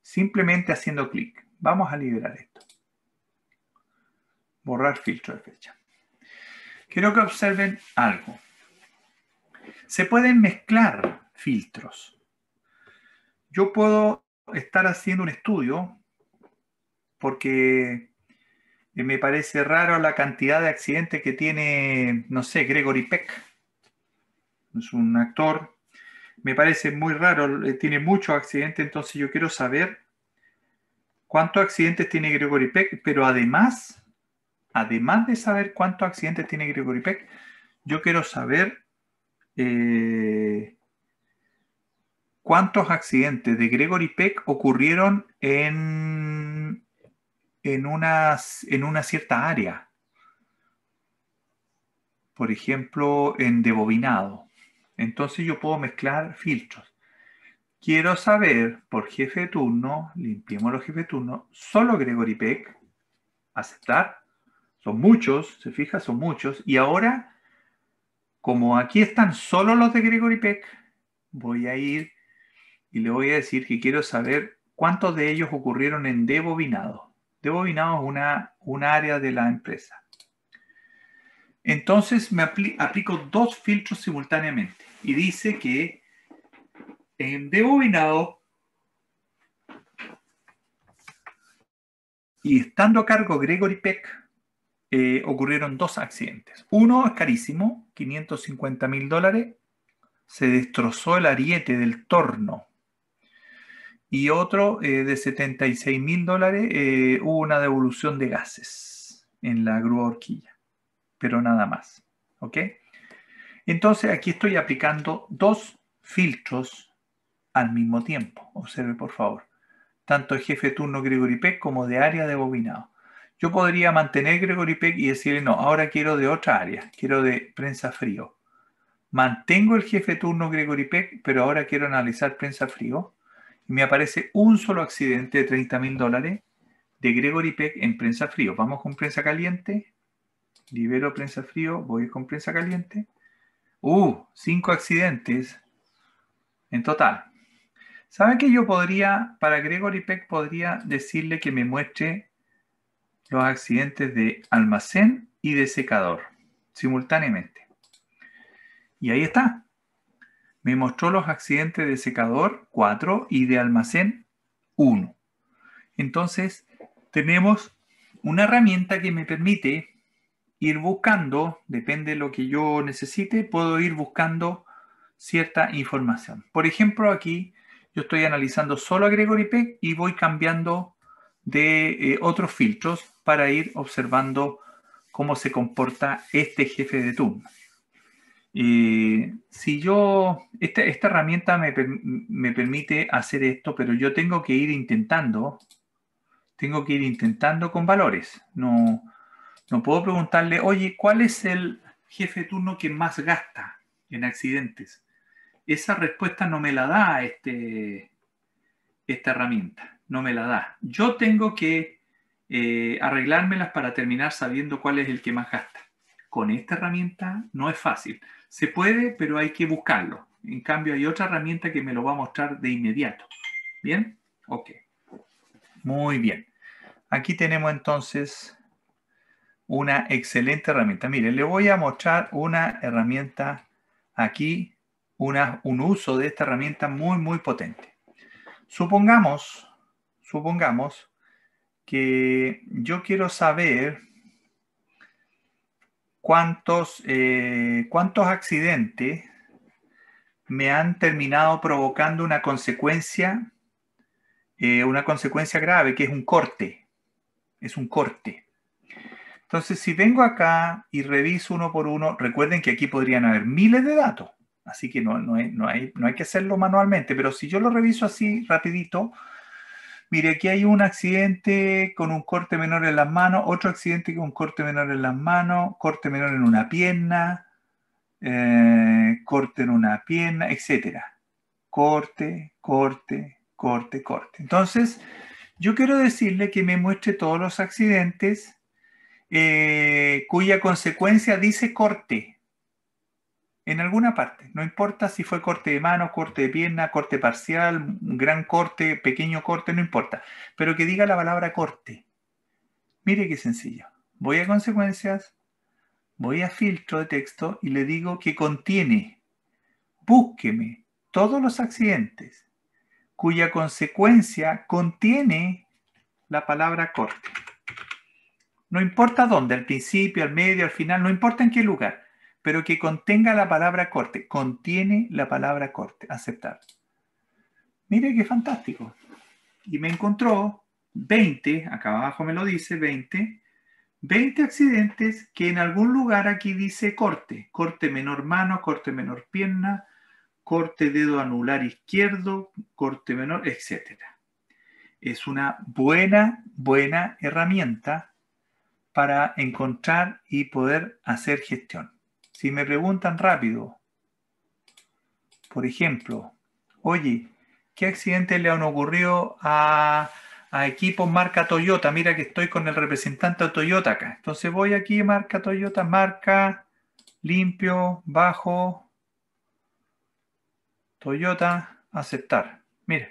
Simplemente haciendo clic. Vamos a liberar esto borrar filtro de fecha. Quiero que observen algo. Se pueden mezclar filtros. Yo puedo estar haciendo un estudio porque me parece raro la cantidad de accidentes que tiene, no sé, Gregory Peck. Es un actor. Me parece muy raro, eh, tiene muchos accidentes, entonces yo quiero saber cuántos accidentes tiene Gregory Peck, pero además además de saber cuántos accidentes tiene Gregory Peck, yo quiero saber eh, cuántos accidentes de Gregory Peck ocurrieron en, en, en una cierta área. Por ejemplo, en debobinado. Entonces yo puedo mezclar filtros. Quiero saber por jefe de turno, limpiemos los jefe de turno, solo Gregory Peck, aceptar, son muchos, se fija, son muchos. Y ahora, como aquí están solo los de Gregory Peck, voy a ir y le voy a decir que quiero saber cuántos de ellos ocurrieron en debobinado. Debobinado es una, un área de la empresa. Entonces me aplico dos filtros simultáneamente y dice que en debobinado y estando a cargo Gregory Peck eh, ocurrieron dos accidentes. Uno es carísimo, 550 mil dólares, se destrozó el ariete del torno. Y otro eh, de 76 mil dólares, eh, hubo una devolución de gases en la grúa horquilla, pero nada más. ¿Ok? Entonces aquí estoy aplicando dos filtros al mismo tiempo. Observe por favor, tanto el jefe turno Grigori Peck como de área de bobinado. Yo podría mantener Gregory Peck y decirle, no, ahora quiero de otra área, quiero de prensa frío. Mantengo el jefe turno Gregory Peck, pero ahora quiero analizar prensa frío. Y me aparece un solo accidente de 30 mil dólares de Gregory Peck en prensa frío. Vamos con prensa caliente. Libero prensa frío, voy con prensa caliente. Uh, cinco accidentes en total. ¿Saben que yo podría, para Gregory Peck, podría decirle que me muestre los accidentes de almacén y de secador simultáneamente. Y ahí está. Me mostró los accidentes de secador 4 y de almacén 1. Entonces, tenemos una herramienta que me permite ir buscando, depende de lo que yo necesite, puedo ir buscando cierta información. Por ejemplo, aquí yo estoy analizando solo a Gregory Peck y voy cambiando de eh, otros filtros para ir observando cómo se comporta este jefe de turno. si yo, esta, herramienta me, permite hacer esto, pero yo tengo que ir intentando, tengo que ir intentando con valores. No, no puedo preguntarle, oye, ¿cuál es el jefe de turno que más gasta en accidentes? Esa respuesta no me la da este, esta herramienta, no me la da. Yo tengo que eh, arreglármelas para terminar sabiendo cuál es el que más gasta. Con esta herramienta no es fácil. Se puede, pero hay que buscarlo. En cambio, hay otra herramienta que me lo va a mostrar de inmediato. ¿Bien? Ok. Muy bien. Aquí tenemos entonces una excelente herramienta. Miren, le voy a mostrar una herramienta aquí, una, un uso de esta herramienta muy, muy potente. Supongamos, supongamos que yo quiero saber cuántos, eh, cuántos accidentes me han terminado provocando una consecuencia, eh, una consecuencia grave, que es un corte. Es un corte. Entonces, si vengo acá y reviso uno por uno, recuerden que aquí podrían haber miles de datos, así que no, no, hay, no hay que hacerlo manualmente, pero si yo lo reviso así rapidito, mire, aquí hay un accidente con un corte menor en las manos, otro accidente con un corte menor en las manos, corte menor en una pierna, eh, corte en una pierna, etc. Corte, corte, corte, corte. Entonces, yo quiero decirle que me muestre todos los accidentes eh, cuya consecuencia dice corte en alguna parte. No importa si fue corte de mano, corte de pierna, corte parcial, gran corte, pequeño corte, no importa. Pero que diga la palabra corte. Mire qué sencillo. Voy a consecuencias, voy a filtro de texto y le digo que contiene, búsqueme todos los accidentes cuya consecuencia contiene la palabra corte. No importa dónde, al principio, al medio, al final, no importa en qué lugar pero que contenga la palabra corte. Contiene la palabra corte, aceptar. Mire qué fantástico. Y me encontró 20, acá abajo me lo dice, 20, 20 accidentes que en algún lugar aquí dice corte. Corte menor mano, corte menor pierna, corte dedo anular izquierdo, corte menor, etc. Es una buena, buena herramienta para encontrar y poder hacer gestión. Si me preguntan rápido, por ejemplo, oye, ¿qué accidente le han ocurrido a, equipos marca Toyota? Mira que estoy con el representante de Toyota acá. Entonces voy aquí, marca Toyota, marca, limpio, bajo, Toyota, aceptar. Mira,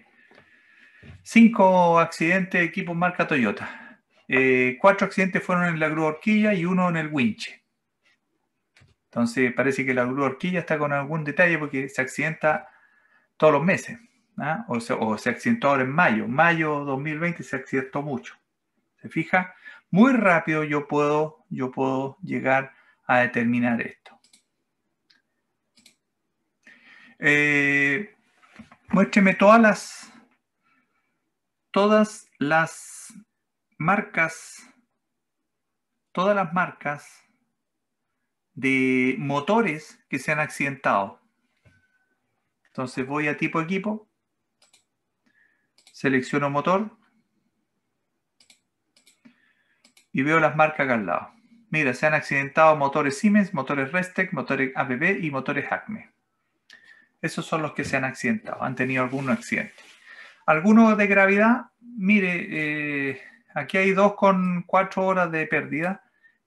cinco accidentes de equipos marca Toyota. Eh, cuatro accidentes fueron en la grúa horquilla y uno en el winche. Entonces parece que la grúa horquilla está con algún detalle porque se accidenta todos los meses. ¿ah? O, se, accidentó ahora en mayo. Mayo 2020 se accidentó mucho. ¿Se fija? Muy rápido yo puedo, yo puedo llegar a determinar esto. Eh, todas las, todas las marcas, todas las marcas de motores que se han accidentado. Entonces voy a tipo equipo, selecciono motor y veo las marcas acá al lado. Mira, se han accidentado motores Siemens, motores Restec, motores ABB y motores Acme. Esos son los que se han accidentado, han tenido algún accidente. Algunos de gravedad, mire, eh, aquí hay dos con cuatro horas de pérdida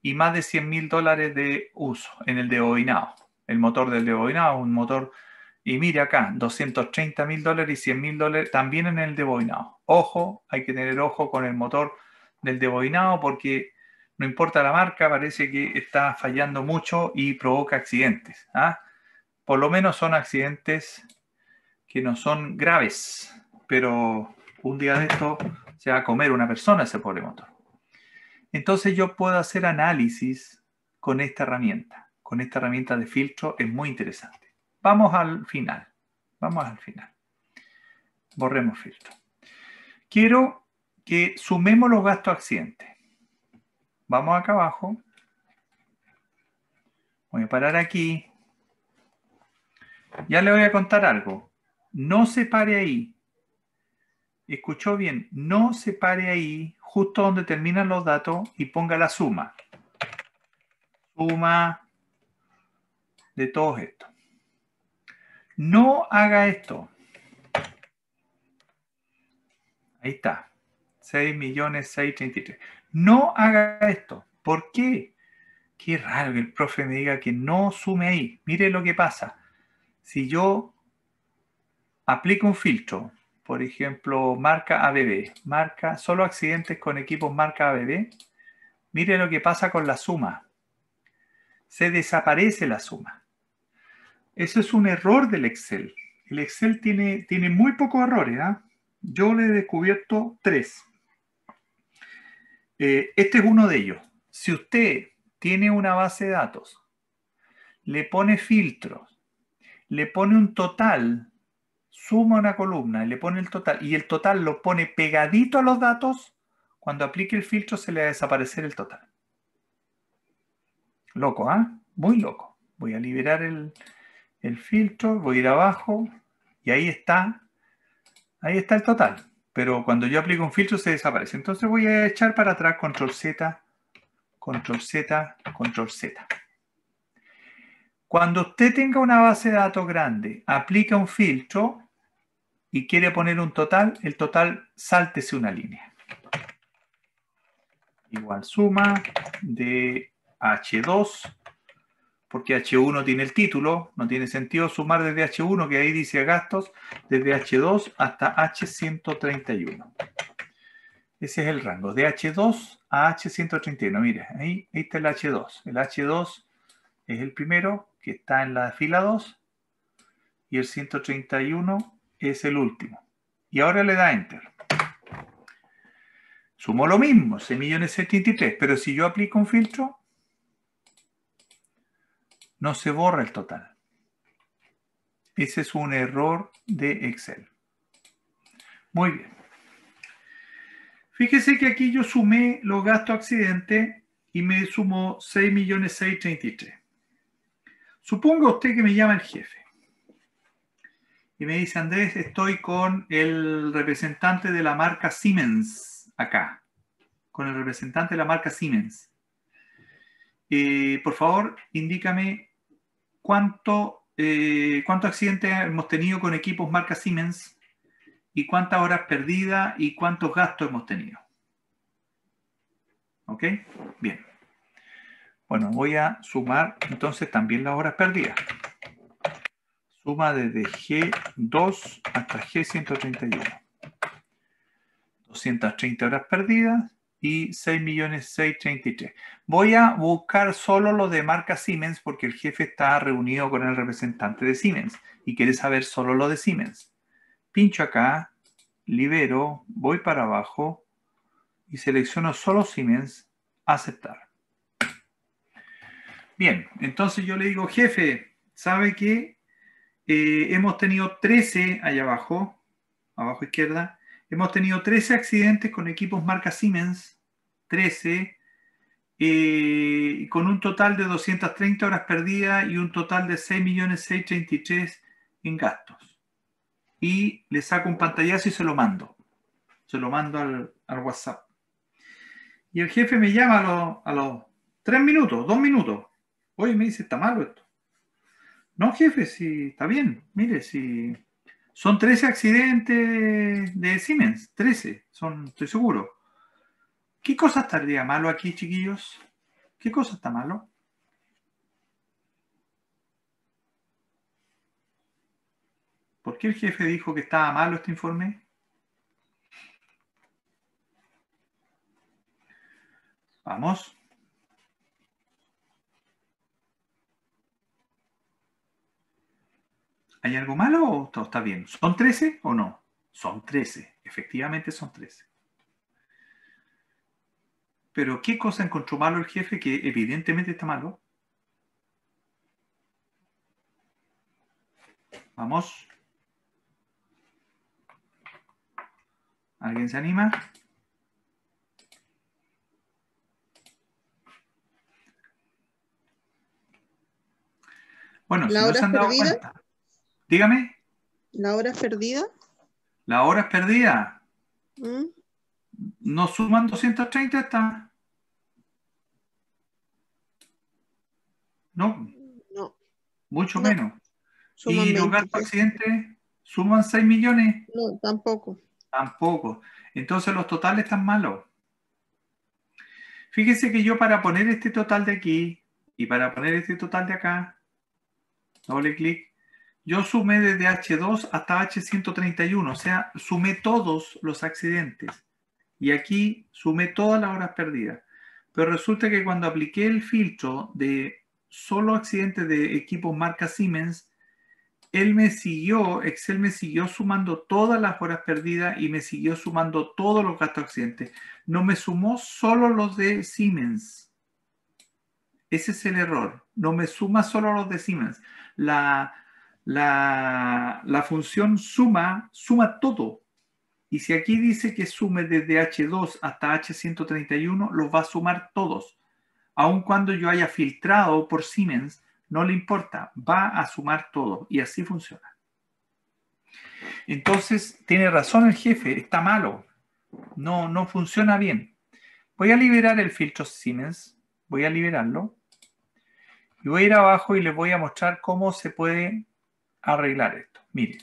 y más de 100 mil dólares de uso en el deboinado. El motor del deboinado. un motor, y mire acá, 230 mil dólares y 100 mil dólares también en el deboinado. Ojo, hay que tener ojo con el motor del deboinado. porque no importa la marca, parece que está fallando mucho y provoca accidentes. ¿ah? Por lo menos son accidentes que no son graves, pero un día de esto se va a comer una persona ese pobre motor. Entonces yo puedo hacer análisis con esta herramienta. Con esta herramienta de filtro es muy interesante. Vamos al final. Vamos al final. Borremos filtro. Quiero que sumemos los gastos accidentes. Vamos acá abajo. Voy a parar aquí. Ya le voy a contar algo. No se pare ahí. Escuchó bien. No se pare ahí justo donde terminan los datos y ponga la suma. Suma de todos esto. No haga esto. Ahí está. 633 No haga esto. ¿Por qué? Qué raro que el profe me diga que no sume ahí. Mire lo que pasa. Si yo aplico un filtro, por ejemplo, marca ABB, marca, solo accidentes con equipos marca ABB, mire lo que pasa con la suma. Se desaparece la suma. Eso es un error del Excel. El Excel tiene, tiene muy pocos errores. ¿ah? Yo le he descubierto tres. Eh, este es uno de ellos. Si usted tiene una base de datos, le pone filtros, le pone un total suma una columna y le pone el total, y el total lo pone pegadito a los datos, cuando aplique el filtro se le va a desaparecer el total. Loco, ¿ah? Muy loco. Voy a liberar el, el filtro, voy a ir abajo y ahí está, ahí está el total. Pero cuando yo aplico un filtro se desaparece. Entonces voy a echar para atrás control Z, control Z, control Z. Cuando usted tenga una base de datos grande, aplica un filtro, y quiere poner un total, el total sáltese una línea. Igual suma de H2, porque H1 tiene el título, no tiene sentido sumar desde H1, que ahí dice gastos, desde H2 hasta H131. Ese es el rango, de H2 a H131. Mira, ahí, está el H2. El H2 es el primero, que está en la fila 2, y el 131 es el último. Y ahora le da Enter. Sumo lo mismo, 6.633. pero si yo aplico un filtro, no se borra el total. Ese es un error de Excel. Muy bien. Fíjese que aquí yo sumé los gastos accidentes y me sumó 6.633. Suponga usted que me llama el jefe y me dice, Andrés, estoy con el representante de la marca Siemens acá. Con el representante de la marca Siemens. Eh, por favor, indícame cuánto, eh, cuántos accidentes hemos tenido con equipos marca Siemens y cuántas horas perdidas y cuántos gastos hemos tenido. ¿Ok? Bien. Bueno, voy a sumar entonces también las horas perdidas suma desde G2 hasta G131. 230 horas perdidas y 6.633. Voy a buscar solo lo de marca Siemens porque el jefe está reunido con el representante de Siemens y quiere saber solo lo de Siemens. Pincho acá, libero, voy para abajo y selecciono solo Siemens, aceptar. Bien, entonces yo le digo, jefe, ¿sabe qué? Eh, hemos tenido 13, allá abajo, abajo izquierda, hemos tenido 13 accidentes con equipos marca Siemens, 13, eh, con un total de 230 horas perdidas y un total de 6.633.000 en gastos. Y le saco un pantallazo y se lo mando. Se lo mando al, WhatsApp. Y el jefe me llama a, los tres minutos, dos minutos. Oye, me dice, está malo esto. No, jefe, sí, está bien. Mire, si son 13 accidentes de Siemens, 13, son, estoy seguro. ¿Qué cosa estaría malo aquí, chiquillos? ¿Qué cosa está malo? ¿Por qué el jefe dijo que estaba malo este informe? Vamos. ¿Hay algo malo o todo está bien? ¿Son 13 o no? Son 13, efectivamente son 13. Pero ¿qué cosa encontró malo el jefe que evidentemente está malo? Vamos. ¿Alguien se anima? Bueno, si no se han dado cuenta. Dígame. ¿La hora es perdida? ¿La hora es perdida? ¿Mm? ¿No suman 230 esta? No. No. Mucho menos. ¿Y los gastos accidentes suman 6 millones? No, tampoco. Tampoco. Entonces los totales están malos. fíjese que yo para poner este total de aquí y para poner este total de acá, doble clic, yo sumé desde H2 hasta H131, o sea, sumé todos los accidentes. Y aquí sumé todas las horas perdidas. Pero resulta que cuando apliqué el filtro de solo accidentes de equipos marca Siemens, él me siguió, Excel me siguió sumando todas las horas perdidas y me siguió sumando todos los gastos accidentes. No me sumó solo los de Siemens. Ese es el error. No me suma solo los de Siemens. La, la, función suma, suma todo. Y si aquí dice que sume desde H2 hasta H131, los va a sumar todos. Aun cuando yo haya filtrado por Siemens, no le importa, va a sumar todo. Y así funciona. Entonces, tiene razón el jefe, está malo. No, no funciona bien. Voy a liberar el filtro Siemens. Voy a liberarlo. Y voy a ir abajo y les voy a mostrar cómo se puede arreglar esto. Mire,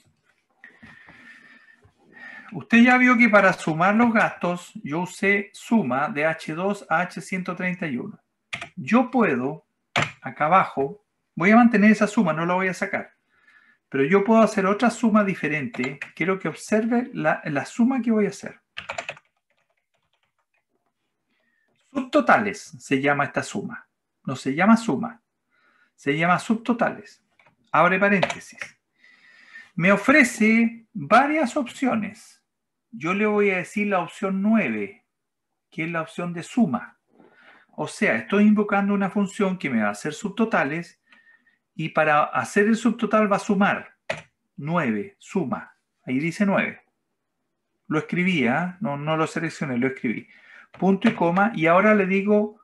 usted ya vio que para sumar los gastos yo usé suma de H2 a H131. Yo puedo, acá abajo, voy a mantener esa suma, no la voy a sacar. Pero yo puedo hacer otra suma diferente. Quiero que observe la, la suma que voy a hacer. Subtotales se llama esta suma. No se llama suma, se llama subtotales abre paréntesis, me ofrece varias opciones. Yo le voy a decir la opción 9, que es la opción de suma. O sea, estoy invocando una función que me va a hacer subtotales y para hacer el subtotal va a sumar 9, suma. Ahí dice 9. Lo escribía, ¿ah? no, no lo seleccioné, lo escribí. Punto y coma. Y ahora le digo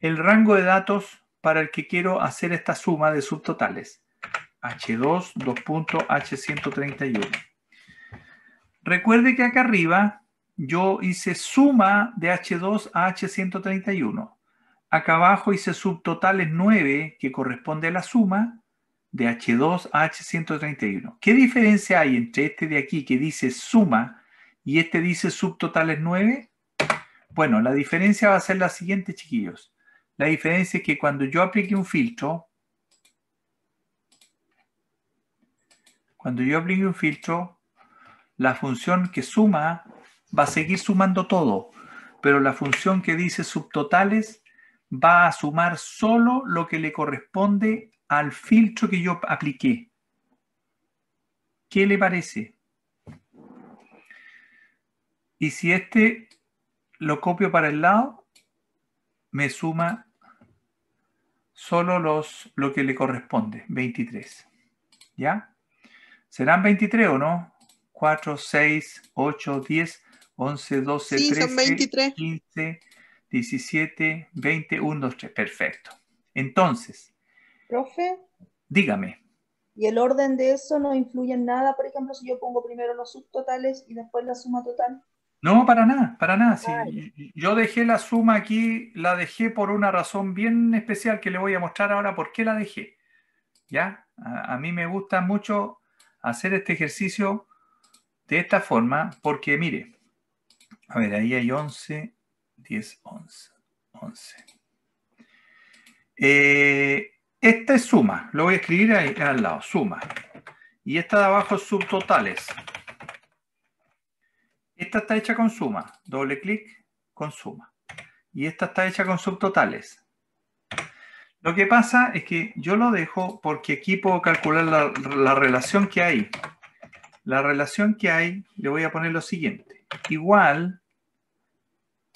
el rango de datos para el que quiero hacer esta suma de subtotales. H2, 2.H131. Recuerde que acá arriba yo hice suma de H2 a H131. Acá abajo hice subtotales 9 que corresponde a la suma de H2 a H131. ¿Qué diferencia hay entre este de aquí que dice suma y este dice subtotales 9? Bueno, la diferencia va a ser la siguiente, chiquillos. La diferencia es que cuando yo aplique un filtro, Cuando yo aplique un filtro, la función que suma va a seguir sumando todo, pero la función que dice subtotales va a sumar solo lo que le corresponde al filtro que yo apliqué. ¿Qué le parece? Y si este lo copio para el lado, me suma solo los, lo que le corresponde, 23. ¿Ya? ¿Serán 23 o no? 4, 6, 8, 10, 11, 12, 13, 15, 17, 20, 1, 2, 3. Perfecto. Entonces. Profe. Dígame. ¿Y el orden de eso no influye en nada? Por ejemplo, si yo pongo primero los subtotales y después la suma total. No, para nada, para nada. yo dejé la suma aquí, la dejé por una razón bien especial que le voy a mostrar ahora por qué la dejé. ¿Ya? a mí me gusta mucho hacer este ejercicio de esta forma, porque mire, a ver, ahí hay 11, 10, 11, 11. esta es suma, lo voy a escribir ahí, al lado, suma. Y esta de abajo es subtotales. Esta está hecha con suma, doble clic, con suma. Y esta está hecha con subtotales. Lo que pasa es que yo lo dejo porque aquí puedo calcular la, relación que hay. La relación que hay, le voy a poner lo siguiente. Igual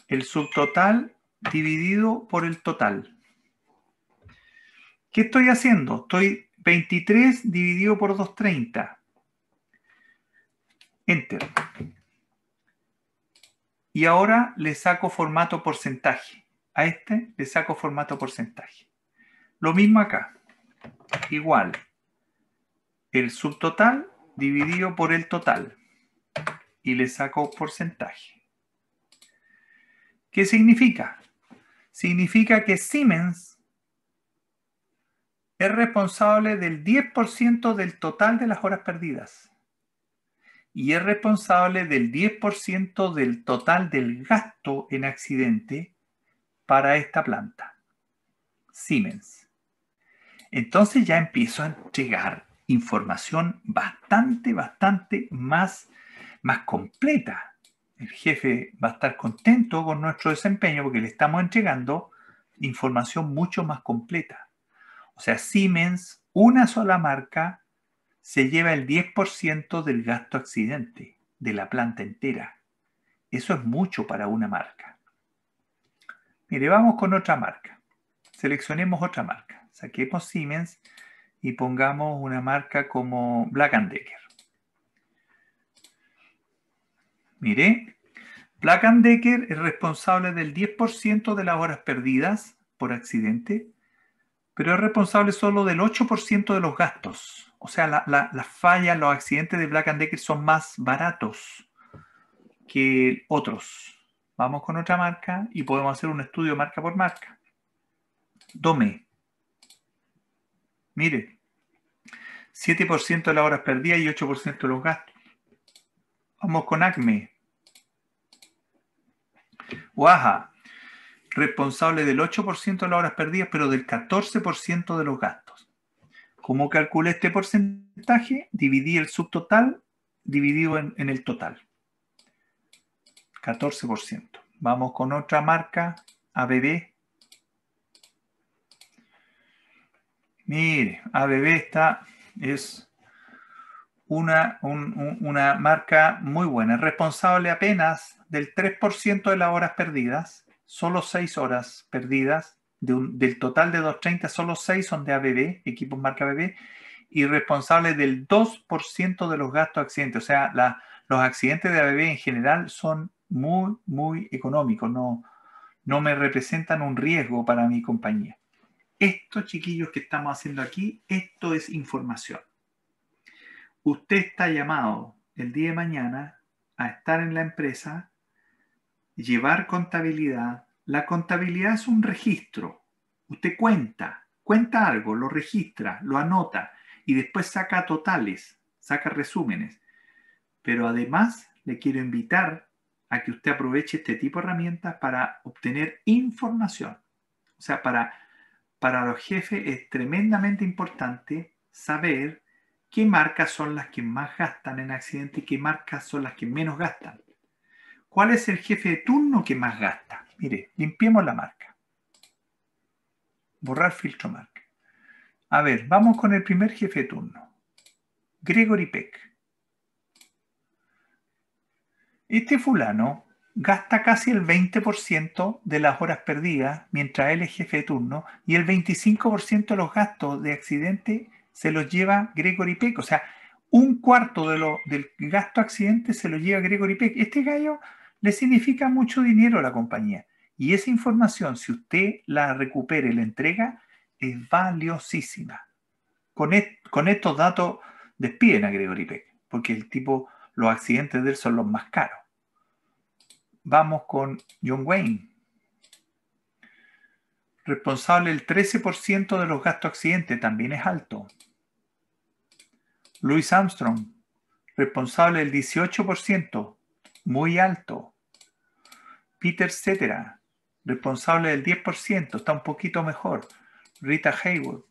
el subtotal dividido por el total. ¿Qué estoy haciendo? Estoy 23 dividido por 230. Enter. Y ahora le saco formato porcentaje. A este le saco formato porcentaje. Lo mismo acá. Igual. El subtotal dividido por el total. Y le saco porcentaje. ¿Qué significa? Significa que Siemens es responsable del 10% del total de las horas perdidas. Y es responsable del 10% del total del gasto en accidente para esta planta. Siemens. Entonces ya empiezo a entregar información bastante, bastante más, más completa. El jefe va a estar contento con nuestro desempeño porque le estamos entregando información mucho más completa. O sea, Siemens, una sola marca, se lleva el 10% del gasto accidente de la planta entera. Eso es mucho para una marca. Mire, vamos con otra marca. Seleccionemos otra marca saquemos Siemens y pongamos una marca como Black and Decker. Mire, Black and Decker es responsable del 10% de las horas perdidas por accidente, pero es responsable solo del 8% de los gastos. O sea, las fallas, los accidentes de Black and Decker son más baratos que otros. Vamos con otra marca y podemos hacer un estudio marca por marca. Dome. Mire, 7% de las horas perdidas y 8% de los gastos. Vamos con ACME. Guaja, responsable del 8% de las horas perdidas, pero del 14% de los gastos. ¿Cómo calculé este porcentaje? Dividí el subtotal dividido en, en el total. 14%. Vamos con otra marca, ABB. Mire, ABB esta es una, una marca muy buena, responsable apenas del 3% de las horas perdidas, solo 6 horas perdidas, del total de 230, solo 6 son de ABB, equipos marca ABB, y responsable del 2% de los gastos accidentes. O sea, los accidentes de ABB en general son muy, muy económicos, no, no me representan un riesgo para mi compañía. Esto, chiquillos, que estamos haciendo aquí, esto es información. Usted está llamado el día de mañana a estar en la empresa, llevar contabilidad. La contabilidad es un registro. Usted cuenta, cuenta algo, lo registra, lo anota y después saca totales, saca resúmenes. Pero además le quiero invitar a que usted aproveche este tipo de herramientas para obtener información. O sea, para para los jefes es tremendamente importante saber qué marcas son las que más gastan en accidente y qué marcas son las que menos gastan. ¿Cuál es el jefe de turno que más gasta? Mire, limpiemos la marca. Borrar filtro marca. A ver, vamos con el primer jefe de turno. Gregory Peck. Este fulano gasta casi el 20% de las horas perdidas mientras él es jefe de turno y el 25% de los gastos de accidente se los lleva Gregory Peck. O sea, un cuarto de del gasto accidente se lo lleva Gregory Peck. Este gallo le significa mucho dinero a la compañía. Y esa información, si usted la recupere, la entrega, es valiosísima. Con, con estos datos despiden a Gregory Peck, porque el tipo, los accidentes de él son los más caros. Vamos con John Wayne. Responsable del 13% de los gastos accidentes, también es alto. Louis Armstrong, responsable del 18%, muy alto. Peter Cetera, responsable del 10%, está un poquito mejor. Rita Haywood,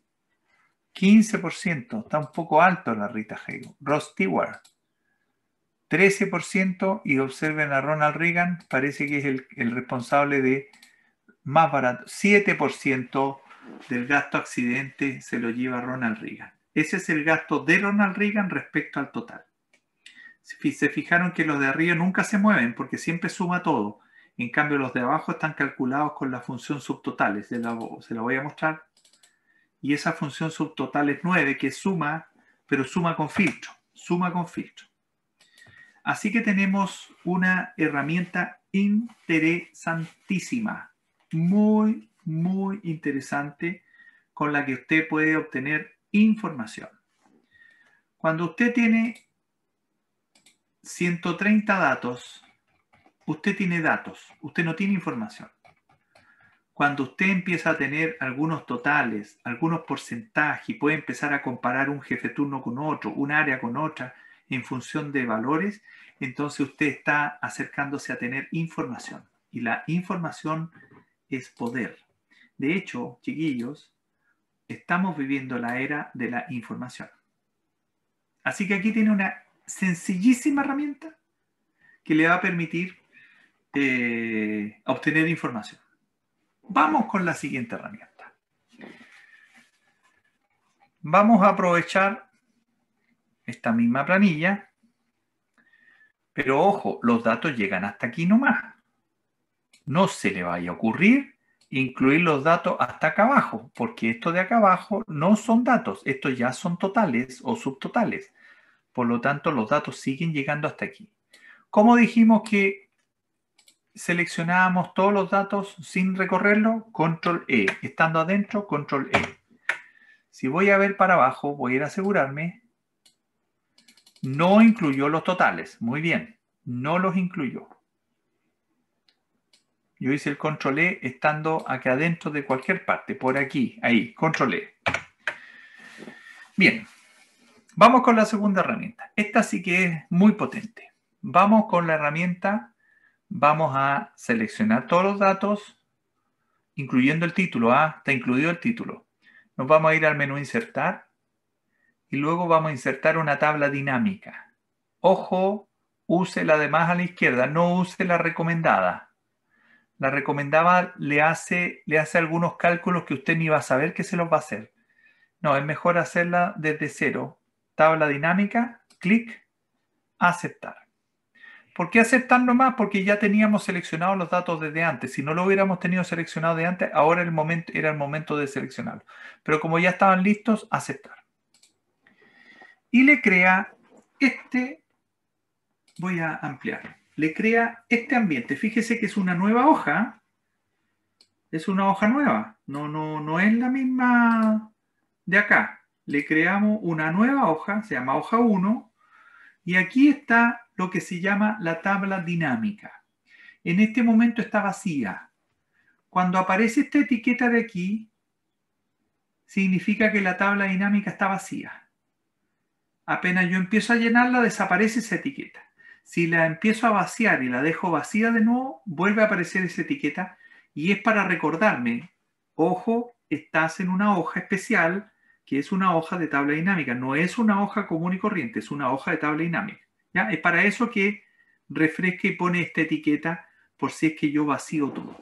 15%, está un poco alto la Rita Haywood. Ross Stewart, 13% y observen a Ronald Reagan, parece que es el, responsable de más barato, 7% del gasto accidente se lo lleva Ronald Reagan. Ese es el gasto de Ronald Reagan respecto al total. Se fijaron que los de arriba nunca se mueven porque siempre suma todo. En cambio, los de abajo están calculados con la función subtotales. Se la, se la voy a mostrar. Y esa función subtotal es 9 que suma, pero suma con filtro. Suma con filtro. Así que tenemos una herramienta interesantísima, muy, muy interesante, con la que usted puede obtener información. Cuando usted tiene 130 datos, usted tiene datos, usted no tiene información. Cuando usted empieza a tener algunos totales, algunos porcentajes, puede empezar a comparar un jefe turno con otro, un área con otra, en función de valores, entonces usted está acercándose a tener información. Y la información es poder. De hecho, chiquillos, estamos viviendo la era de la información. Así que aquí tiene una sencillísima herramienta que le va a permitir eh, obtener información. Vamos con la siguiente herramienta. Vamos a aprovechar esta misma planilla. Pero ojo, los datos llegan hasta aquí nomás. No se le vaya a ocurrir incluir los datos hasta acá abajo, porque esto de acá abajo no son datos, estos ya son totales o subtotales. Por lo tanto, los datos siguen llegando hasta aquí. Como dijimos que seleccionábamos todos los datos sin recorrerlo, control E. Estando adentro, control E. Si voy a ver para abajo, voy a ir a asegurarme no incluyó los totales. Muy bien. No los incluyó. Yo hice el control E estando acá adentro de cualquier parte. Por aquí, ahí, control E. Bien. Vamos con la segunda herramienta. Esta sí que es muy potente. Vamos con la herramienta. Vamos a seleccionar todos los datos, incluyendo el título. Ah, está incluido el título. Nos vamos a ir al menú insertar y luego vamos a insertar una tabla dinámica. Ojo, use la de más a la izquierda, no use la recomendada. La recomendada le hace, le hace algunos cálculos que usted ni va a saber que se los va a hacer. No, es mejor hacerla desde cero. Tabla dinámica, clic, aceptar. ¿Por qué aceptar nomás? Porque ya teníamos seleccionados los datos desde antes. Si no lo hubiéramos tenido seleccionado de antes, ahora el momento, era el momento de seleccionarlo. Pero como ya estaban listos, aceptar y le crea este, voy a ampliar, le crea este ambiente. Fíjese que es una nueva hoja, es una hoja nueva, no, no, no es la misma de acá. Le creamos una nueva hoja, se llama hoja 1, y aquí está lo que se llama la tabla dinámica. En este momento está vacía. Cuando aparece esta etiqueta de aquí, significa que la tabla dinámica está vacía. Apenas yo empiezo a llenarla, desaparece esa etiqueta. Si la empiezo a vaciar y la dejo vacía de nuevo, vuelve a aparecer esa etiqueta y es para recordarme, ojo, estás en una hoja especial que es una hoja de tabla dinámica, no es una hoja común y corriente, es una hoja de tabla dinámica. Es para eso que refresca y pone esta etiqueta por si es que yo vacío todo.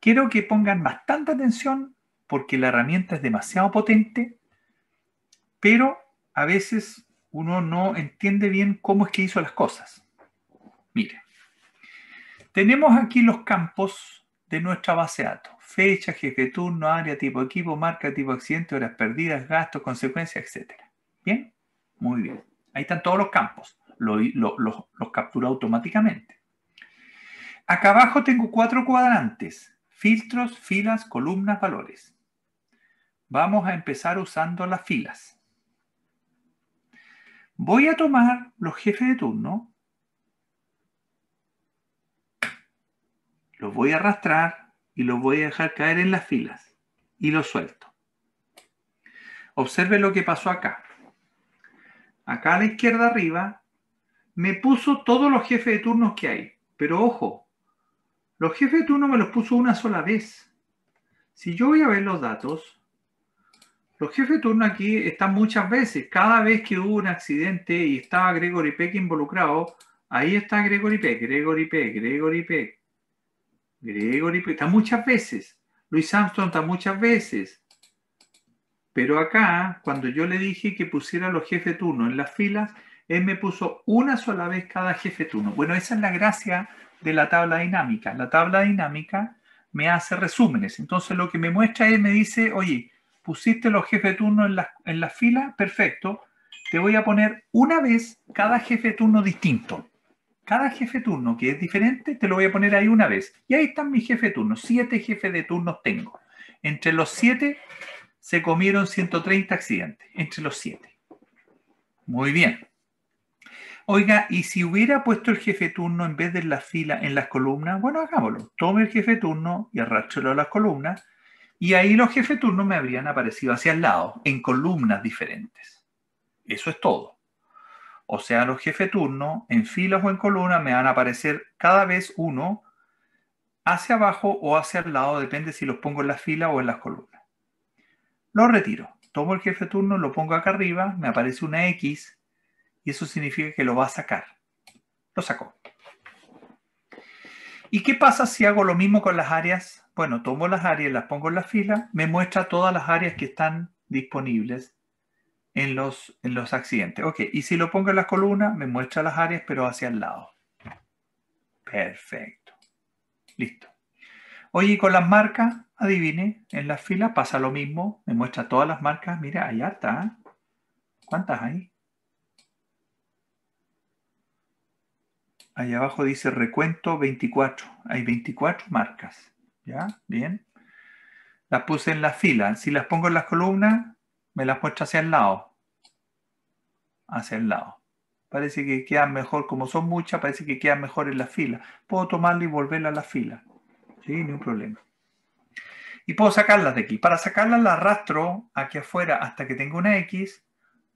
Quiero que pongan bastante atención porque la herramienta es demasiado potente, pero a veces uno no entiende bien cómo es que hizo las cosas. Mire, tenemos aquí los campos de nuestra base de datos. Fecha, jefe de turno, área, tipo equipo, marca, tipo accidente, horas perdidas, gastos, consecuencias, etc. ¿Bien? Muy bien. Ahí están todos los campos. Los captura automáticamente. Acá abajo tengo cuatro cuadrantes. Filtros, filas, columnas, valores. Vamos a empezar usando las filas voy a tomar los jefes de turno, los voy a arrastrar y los voy a dejar caer en las filas y los suelto. Observe lo que pasó acá. Acá a la izquierda arriba me puso todos los jefes de turnos que hay, pero ojo, los jefes de turno me los puso una sola vez. Si yo voy a ver los datos, los jefes de turno aquí están muchas veces. Cada vez que hubo un accidente y estaba Gregory Peck involucrado, ahí está Gregory Peck, Gregory Peck, Gregory Peck. Gregory Peck. Está muchas veces. Luis Armstrong está muchas veces. Pero acá, cuando yo le dije que pusiera los jefes de turno en las filas, él me puso una sola vez cada jefe turno. Bueno, esa es la gracia de la tabla dinámica. La tabla dinámica me hace resúmenes. Entonces lo que me muestra él me dice, oye, pusiste los jefes de turno en la, en fila, perfecto. Te voy a poner una vez cada jefe de turno distinto. Cada jefe de turno que es diferente, te lo voy a poner ahí una vez. Y ahí están mis jefes de turno. Siete jefes de turnos tengo. Entre los siete se comieron 130 accidentes. Entre los siete. Muy bien. Oiga, y si hubiera puesto el jefe de turno en vez de en la fila, en las columnas, bueno, hagámoslo. Tome el jefe de turno y arrástrelo a las columnas y ahí los jefes turno me habrían aparecido hacia el lado, en columnas diferentes. Eso es todo. O sea, los jefes turno, en filas o en columnas, me van a aparecer cada vez uno hacia abajo o hacia el lado, depende si los pongo en las filas o en las columnas. Lo retiro. Tomo el jefe turno, lo pongo acá arriba, me aparece una X y eso significa que lo va a sacar. Lo sacó. ¿Y qué pasa si hago lo mismo con las áreas bueno, tomo las áreas, las pongo en la fila, me muestra todas las áreas que están disponibles en los, accidentes. Ok, y si lo pongo en las columnas, me muestra las áreas, pero hacia el lado. Perfecto. Listo. Oye, con las marcas, adivine, en la fila pasa lo mismo, me muestra todas las marcas. Mira, allá está. ¿eh? ¿Cuántas hay? Allá abajo dice recuento 24. Hay 24 marcas. ¿Ya? Bien. Las puse en la fila. Si las pongo en las columnas, me las muestro hacia el lado. Hacia el lado. Parece que quedan mejor, como son muchas, parece que quedan mejor en la fila. Puedo tomarla y volverla a la fila. Sí, ni un problema. Y puedo sacarlas de aquí. Para sacarlas la arrastro aquí afuera hasta que tenga una X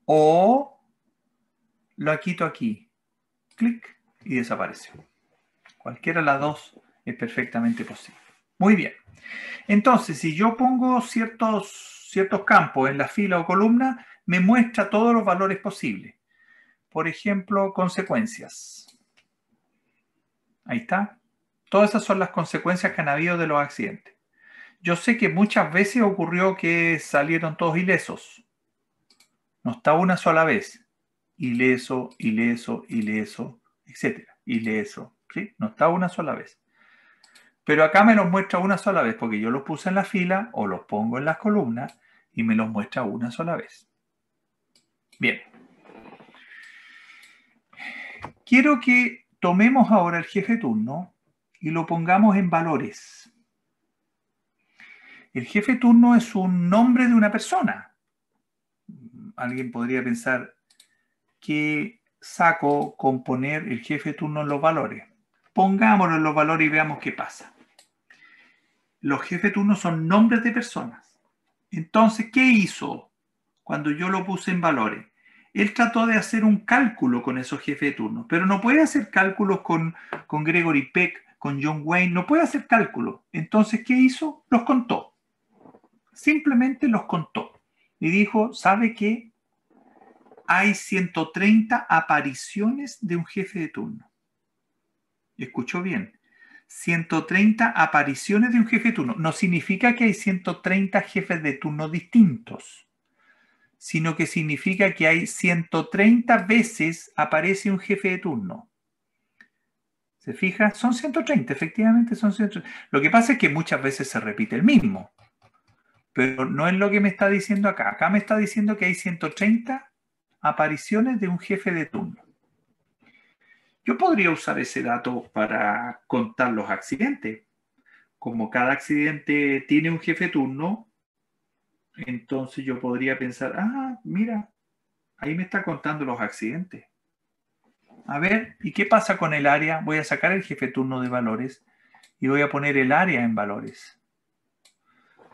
o lo quito aquí. Clic y desaparece. Cualquiera de las dos es perfectamente posible. Muy bien. Entonces, si yo pongo ciertos, ciertos campos en la fila o columna, me muestra todos los valores posibles. Por ejemplo, consecuencias. Ahí está. Todas esas son las consecuencias que han habido de los accidentes. Yo sé que muchas veces ocurrió que salieron todos ilesos. No está una sola vez. Ileso, ileso, ileso, etc. Ileso. ¿sí? No está una sola vez. Pero acá me los muestra una sola vez, porque yo los puse en la fila o los pongo en las columnas y me los muestra una sola vez. Bien. Quiero que tomemos ahora el jefe turno y lo pongamos en valores. El jefe turno es un nombre de una persona. Alguien podría pensar que saco con poner el jefe turno en los valores. Pongámoslo en los valores y veamos qué pasa los jefes de turno son nombres de personas. Entonces, ¿qué hizo cuando yo lo puse en valores? Él trató de hacer un cálculo con esos jefes de turno, pero no puede hacer cálculos con, Gregory Peck, con John Wayne, no puede hacer cálculos. Entonces, ¿qué hizo? Los contó. Simplemente los contó. Y dijo, ¿sabe qué? Hay 130 apariciones de un jefe de turno. Escuchó bien, 130 apariciones de un jefe de turno. No significa que hay 130 jefes de turno distintos, sino que significa que hay 130 veces aparece un jefe de turno. ¿Se fija? Son 130, efectivamente son 130. Lo que pasa es que muchas veces se repite el mismo, pero no es lo que me está diciendo acá. Acá me está diciendo que hay 130 apariciones de un jefe de turno. Yo podría usar ese dato para contar los accidentes. Como cada accidente tiene un jefe turno, entonces yo podría pensar, ah, mira, ahí me está contando los accidentes. A ver, ¿y qué pasa con el área? Voy a sacar el jefe turno de valores y voy a poner el área en valores.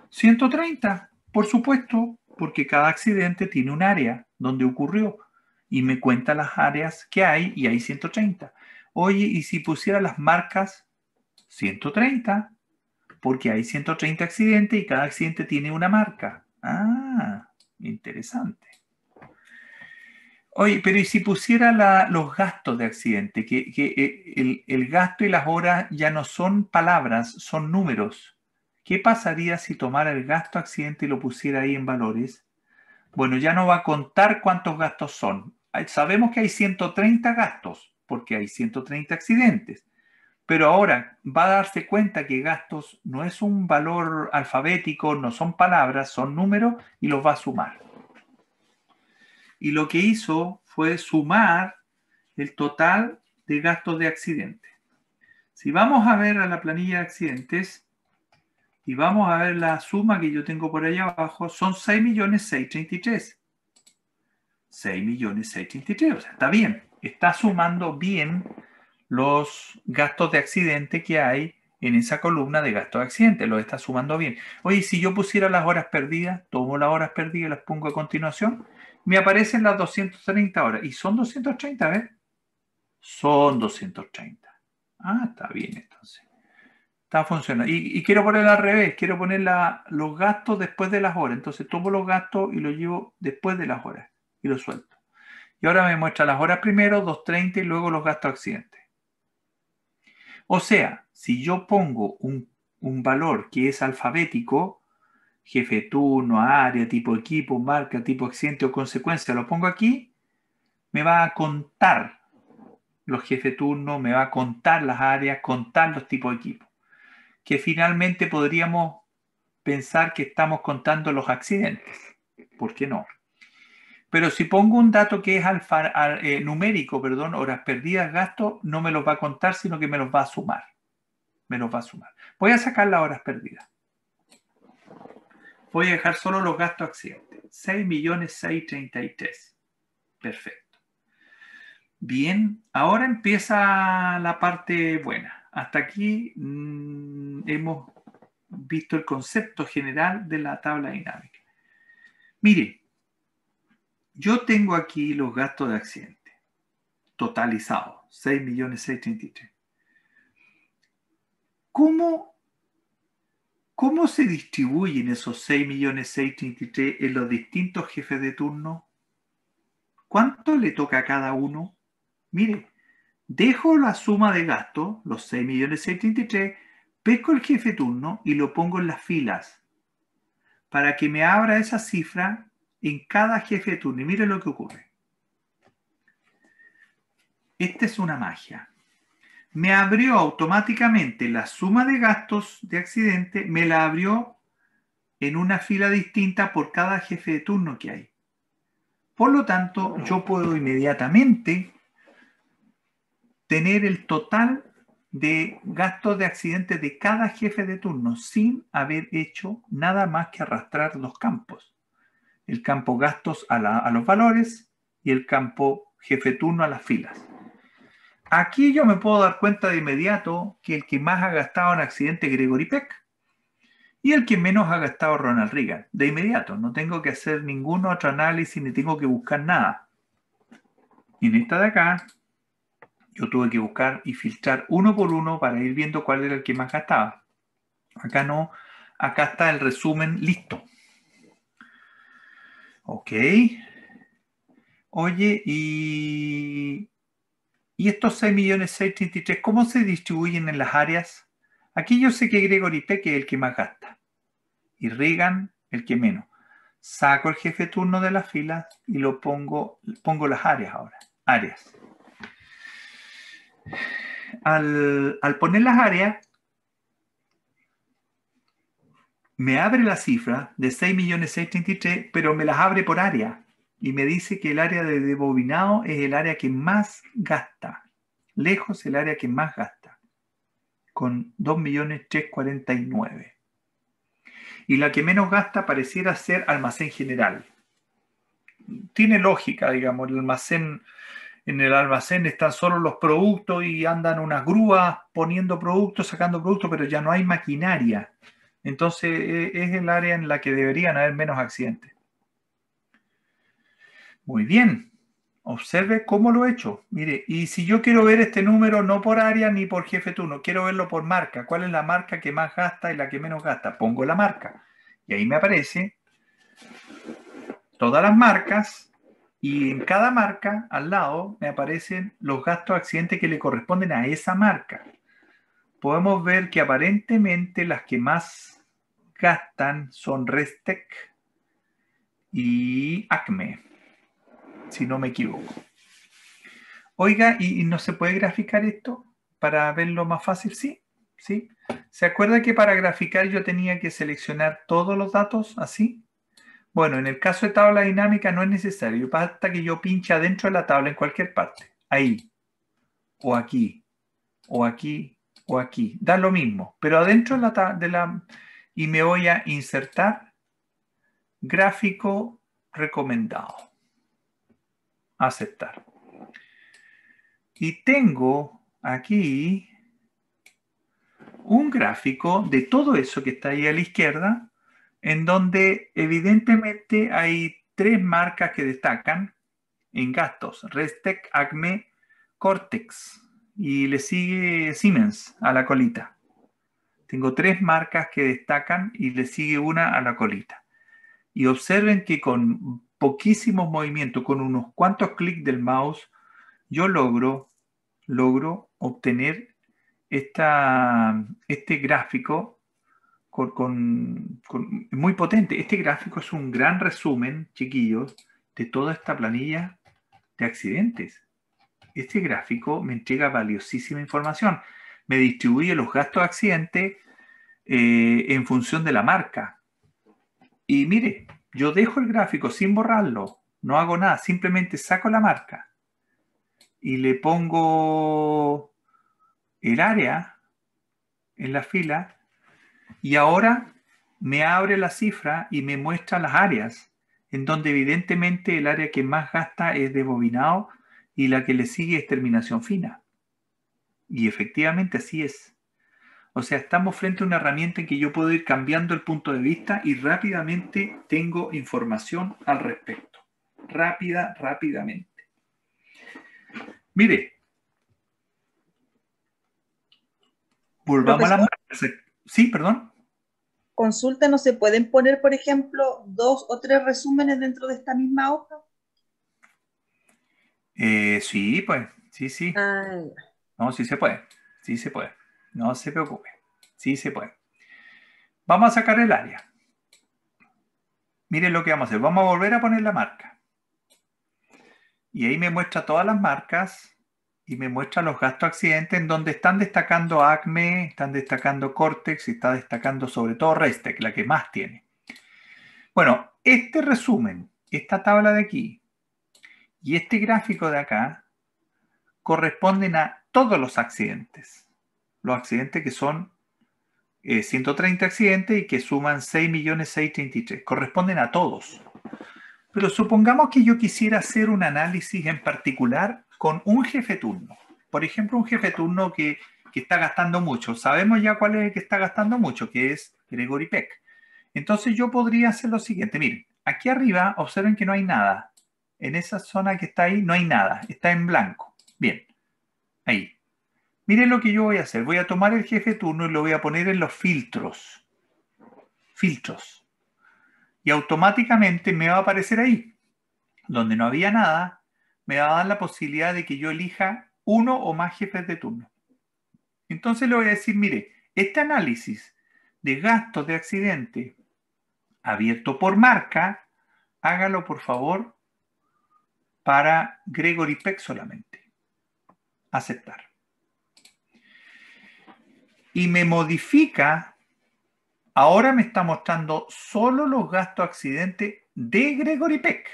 130, por supuesto, porque cada accidente tiene un área donde ocurrió y me cuenta las áreas que hay y hay 130. Oye, ¿y si pusiera las marcas 130? Porque hay 130 accidentes y cada accidente tiene una marca. Ah, interesante. Oye, pero ¿y si pusiera los gastos de accidente? Que, eh, el, el gasto y las horas ya no son palabras, son números. ¿Qué pasaría si tomara el gasto accidente y lo pusiera ahí en valores? Bueno, ya no va a contar cuántos gastos son sabemos que hay 130 gastos, porque hay 130 accidentes, pero ahora va a darse cuenta que gastos no es un valor alfabético, no son palabras, son números y los va a sumar. Y lo que hizo fue sumar el total de gastos de accidentes. Si vamos a ver a la planilla de accidentes y vamos a ver la suma que yo tengo por ahí abajo, son 6.633. 6 millones O está bien, está sumando bien los gastos de accidente que hay en esa columna de gastos de accidente, lo está sumando bien. Oye, si yo pusiera las horas perdidas, tomo las horas perdidas y las pongo a continuación, me aparecen las 230 horas. Y son 230, ¿ves? Son 230. Ah, está bien entonces. Está funcionando. Y, quiero ponerla al revés, quiero poner la, los gastos después de las horas. Entonces tomo los gastos y los llevo después de las horas y lo suelto. Y ahora me muestra las horas primero, 2.30 y luego los gastos accidentes. O sea, si yo pongo un, un valor que es alfabético, jefe turno, área, tipo equipo, marca, tipo accidente o consecuencia, lo pongo aquí, me va a contar los jefes turno, me va a contar las áreas, contar los tipos de equipo. Que finalmente podríamos pensar que estamos contando los accidentes. ¿Por qué no? Pero si pongo un dato que es eh, numérico, perdón, horas perdidas, gasto, no me los va a contar, sino que me los va a sumar. Me los va a sumar. Voy a sacar las horas perdidas. Voy a dejar solo los gastos accidentes. 6.633. Perfecto. Bien, ahora empieza la parte buena. Hasta aquí mm, hemos visto el concepto general de la tabla dinámica. Mire, yo tengo aquí los gastos de accidente, totalizados, 6.633. ¿Cómo, ¿Cómo se distribuyen esos millones 6.633 en los distintos jefes de turno? ¿Cuánto le toca a cada uno? Mire, dejo la suma de gastos, los 6.633, pesco el jefe de turno y lo pongo en las filas para que me abra esa cifra en cada jefe de turno. Y mire lo que ocurre. Esta es una magia. Me abrió automáticamente la suma de gastos de accidente, me la abrió en una fila distinta por cada jefe de turno que hay. Por lo tanto, yo puedo inmediatamente tener el total de gastos de accidente de cada jefe de turno sin haber hecho nada más que arrastrar los campos el campo gastos a, los valores y el campo jefe turno a las filas. Aquí yo me puedo dar cuenta de inmediato que el que más ha gastado en accidente es Gregory Peck y el que menos ha gastado Ronald Reagan. De inmediato, no tengo que hacer ningún otro análisis ni tengo que buscar nada. En esta de acá, yo tuve que buscar y filtrar uno por uno para ir viendo cuál era el que más gastaba. Acá no, acá está el resumen listo. Ok. Oye, y, y estos 6 millones, ¿cómo se distribuyen en las áreas? Aquí yo sé que Gregory Peck es el que más gasta y Reagan el que menos. Saco el jefe turno de la fila y lo pongo, pongo las áreas ahora. Áreas. al poner las áreas, me abre la cifra de 6.633.000, pero me las abre por área y me dice que el área de debobinado es el área que más gasta, lejos el área que más gasta, con 2.349.000. Y la que menos gasta pareciera ser almacén general. Tiene lógica, digamos, el almacén, en el almacén están solo los productos y andan unas grúas poniendo productos, sacando productos, pero ya no hay maquinaria entonces e-, es el área en la que deberían haber menos accidentes. Muy bien, observe cómo lo he hecho. Mire, y si yo quiero ver este número no por área ni por jefe turno, quiero verlo por marca. ¿Cuál es la marca que más gasta y la que menos gasta? Pongo la marca. Y ahí me aparece todas las marcas y en cada marca al lado me aparecen los gastos accidentes que le corresponden a esa marca podemos ver que aparentemente las que más gastan son Restec y Acme, si no me equivoco. Oiga, ¿y, no se puede graficar esto para verlo más fácil? Sí, sí. ¿Se acuerda que para graficar yo tenía que seleccionar todos los datos así? Bueno, en el caso de tabla dinámica no es necesario. Basta que yo pinche adentro de la tabla en cualquier parte. Ahí. O aquí. O aquí o aquí, da lo mismo, pero adentro de la, de y me voy a insertar gráfico recomendado. Aceptar. Y tengo aquí un gráfico de todo eso que está ahí a la izquierda, en donde evidentemente hay tres marcas que destacan en gastos, Restec, Acme, Cortex y le sigue Siemens a la colita. Tengo tres marcas que destacan y le sigue una a la colita. Y observen que con poquísimos movimientos, con unos cuantos clics del mouse, yo logro, logro obtener este gráfico muy potente. Este gráfico es un gran resumen, chiquillos, de toda esta planilla de accidentes este gráfico me entrega valiosísima información. Me distribuye los gastos de accidente eh, en función de la marca. Y mire, yo dejo el gráfico sin borrarlo, no hago nada, simplemente saco la marca y le pongo el área en la fila y ahora me abre la cifra y me muestra las áreas, en donde evidentemente el área que más gasta es de bobinado y la que le sigue es terminación fina. Y efectivamente así es. O sea, estamos frente a una herramienta en que yo puedo ir cambiando el punto de vista y rápidamente tengo información al respecto. Rápida, rápidamente. Mire, volvamos a la Sí, perdón. Consulta, ¿no se pueden poner, por ejemplo, dos o tres resúmenes dentro de esta misma hoja? Eh, sí, pues, sí, sí. No, sí se puede, sí se puede. No se preocupe, sí se puede. Vamos a sacar el área. Miren lo que vamos a hacer. Vamos a volver a poner la marca. Y ahí me muestra todas las marcas y me muestra los gastos accidentes en donde están destacando Acme, están destacando Cortex y está destacando sobre todo Restec, la que más tiene. Bueno, este resumen, esta tabla de aquí, y este gráfico de acá corresponden a todos los accidentes. Los accidentes que son 130 eh, accidentes y que suman 6.633. Corresponden a todos. Pero supongamos que yo quisiera hacer un análisis en particular con un jefe turno. Por ejemplo, un jefe turno que, que está gastando mucho. Sabemos ya cuál es el que está gastando mucho, que es Gregory Peck. Entonces yo podría hacer lo siguiente. Miren, aquí arriba observen que no hay nada en esa zona que está ahí no hay nada, está en blanco. Bien, ahí. Miren lo que yo voy a hacer. Voy a tomar el jefe turno y lo voy a poner en los filtros. Filtros. Y automáticamente me va a aparecer ahí. Donde no había nada, me va a dar la posibilidad de que yo elija uno o más jefes de turno. Entonces le voy a decir, mire, este análisis de gastos de accidente abierto por marca, hágalo por favor para Gregory Peck solamente. Aceptar. Y me modifica, ahora me está mostrando solo los gastos accidentes de Gregory Peck.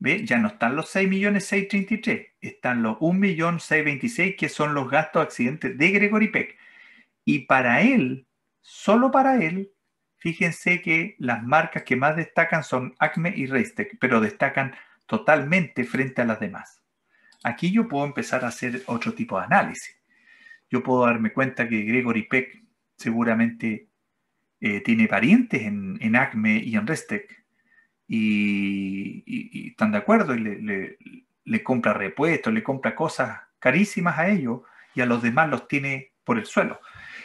¿Ve? Ya no están los 6.633, están los 1.626 que son los gastos accidentes de Gregory Peck. Y para él, solo para él, fíjense que las marcas que más destacan son Acme y Reistec, pero destacan totalmente frente a las demás. Aquí yo puedo empezar a hacer otro tipo de análisis. Yo puedo darme cuenta que Gregory Peck seguramente eh, tiene parientes en, ACME y en Restec y, están de acuerdo y le, le compra repuestos, le compra cosas carísimas a ellos y a los demás los tiene por el suelo.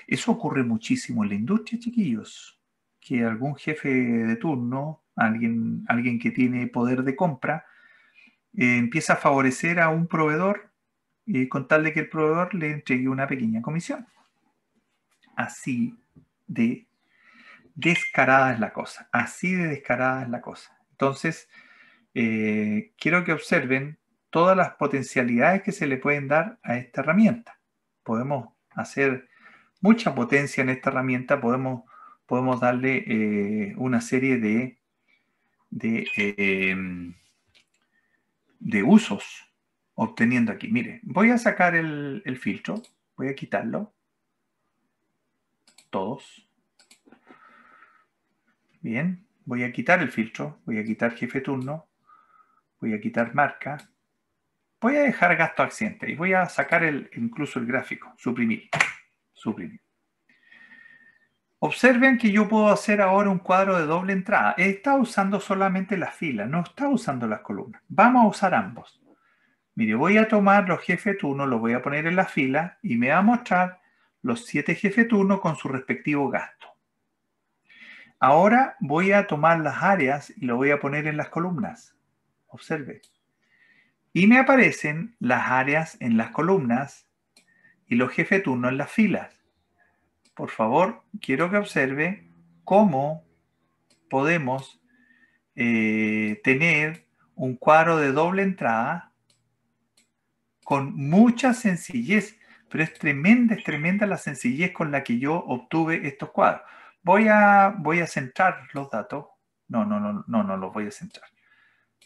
Eso ocurre muchísimo en la industria, chiquillos, que algún jefe de turno, alguien, alguien que tiene poder de compra, eh, empieza a favorecer a un proveedor y eh, con tal de que el proveedor le entregue una pequeña comisión. Así de descarada es la cosa, así de descarada es la cosa. Entonces, eh, quiero que observen todas las potencialidades que se le pueden dar a esta herramienta. Podemos hacer mucha potencia en esta herramienta, podemos, podemos darle una serie de de usos obteniendo aquí. Mire, voy a sacar el, filtro, voy a quitarlo. Todos. Bien, voy a quitar el filtro, voy a quitar jefe turno, voy a quitar marca, voy a dejar gasto accidente y voy a sacar el, incluso el gráfico, suprimir, suprimir. Observen que yo puedo hacer ahora un cuadro de doble entrada. Está usando solamente las filas, no está usando las columnas. Vamos a usar ambos. Mire, voy a tomar los jefes turno, los voy a poner en la fila y me va a mostrar los siete jefes turno con su respectivo gasto. Ahora voy a tomar las áreas y lo voy a poner en las columnas. Observe. Y me aparecen las áreas en las columnas y los jefes turno en las filas por favor, quiero que observe cómo podemos eh, tener un cuadro de doble entrada con mucha sencillez, pero es tremenda, es tremenda la sencillez con la que yo obtuve estos cuadros. Voy a, voy a centrar los datos. No, no, no, no, no los voy a centrar.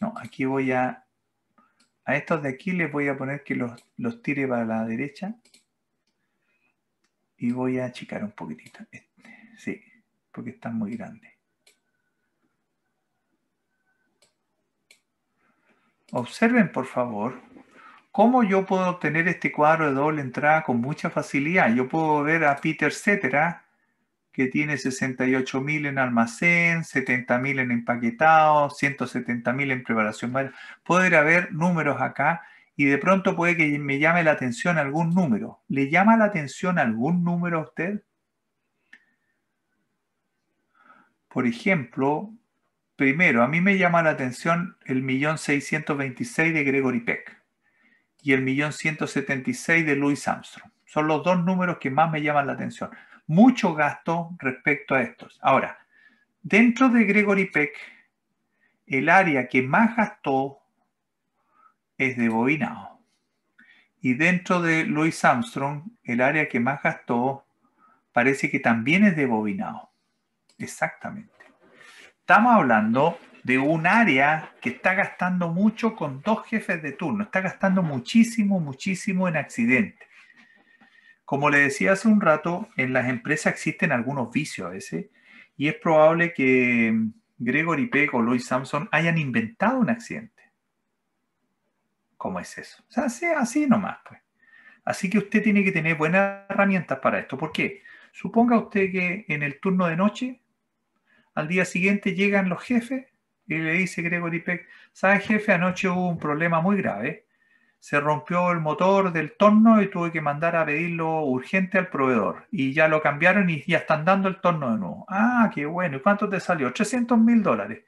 No, aquí voy a, a estos de aquí les voy a poner que los, los tire para la derecha y voy a achicar un poquitito. Este, sí, porque está muy grande. Observen, por favor, cómo yo puedo obtener este cuadro de doble entrada con mucha facilidad. Yo puedo ver a Peter Cetera, que tiene 68.000 en almacén, 70.000 en empaquetado, 170.000 en preparación. Puedo ir números acá y de pronto puede que me llame la atención algún número. ¿Le llama la atención algún número a usted? Por ejemplo, primero, a mí me llama la atención el millón 626 de Gregory Peck y el millón 176 de Louis Armstrong. Son los dos números que más me llaman la atención. Mucho gasto respecto a estos. Ahora, dentro de Gregory Peck, el área que más gastó es de bobinado. Y dentro de Louis Armstrong, el área que más gastó parece que también es de bobinado Exactamente. Estamos hablando de un área que está gastando mucho con dos jefes de turno. Está gastando muchísimo, muchísimo en accidentes. Como le decía hace un rato, en las empresas existen algunos vicios a veces y es probable que Gregory Peck o Louis Samson hayan inventado un accidente cómo es eso. O sea, así, así nomás, pues. Así que usted tiene que tener buenas herramientas para esto. ¿Por qué? Suponga usted que en el turno de noche, al día siguiente llegan los jefes y le dice Gregory Peck, sabes, jefe? Anoche hubo un problema muy grave. Se rompió el motor del torno y tuve que mandar a pedirlo urgente al proveedor. Y ya lo cambiaron y ya están dando el torno de nuevo. Ah, qué bueno. ¿Y cuánto te salió? 300 mil dólares.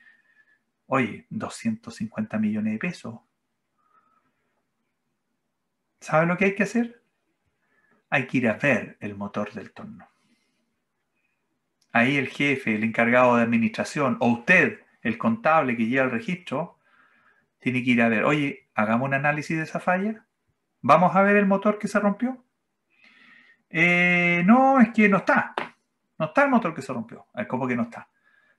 Oye, 250 millones de pesos. ¿Sabe lo que hay que hacer? Hay que ir a ver el motor del torno. Ahí el jefe, el encargado de administración o usted, el contable que lleva el registro, tiene que ir a ver, oye, hagamos un análisis de esa falla. ¿Vamos a ver el motor que se rompió? Eh, no, es que no está. No está el motor que se rompió. Eh, ¿Cómo que no está?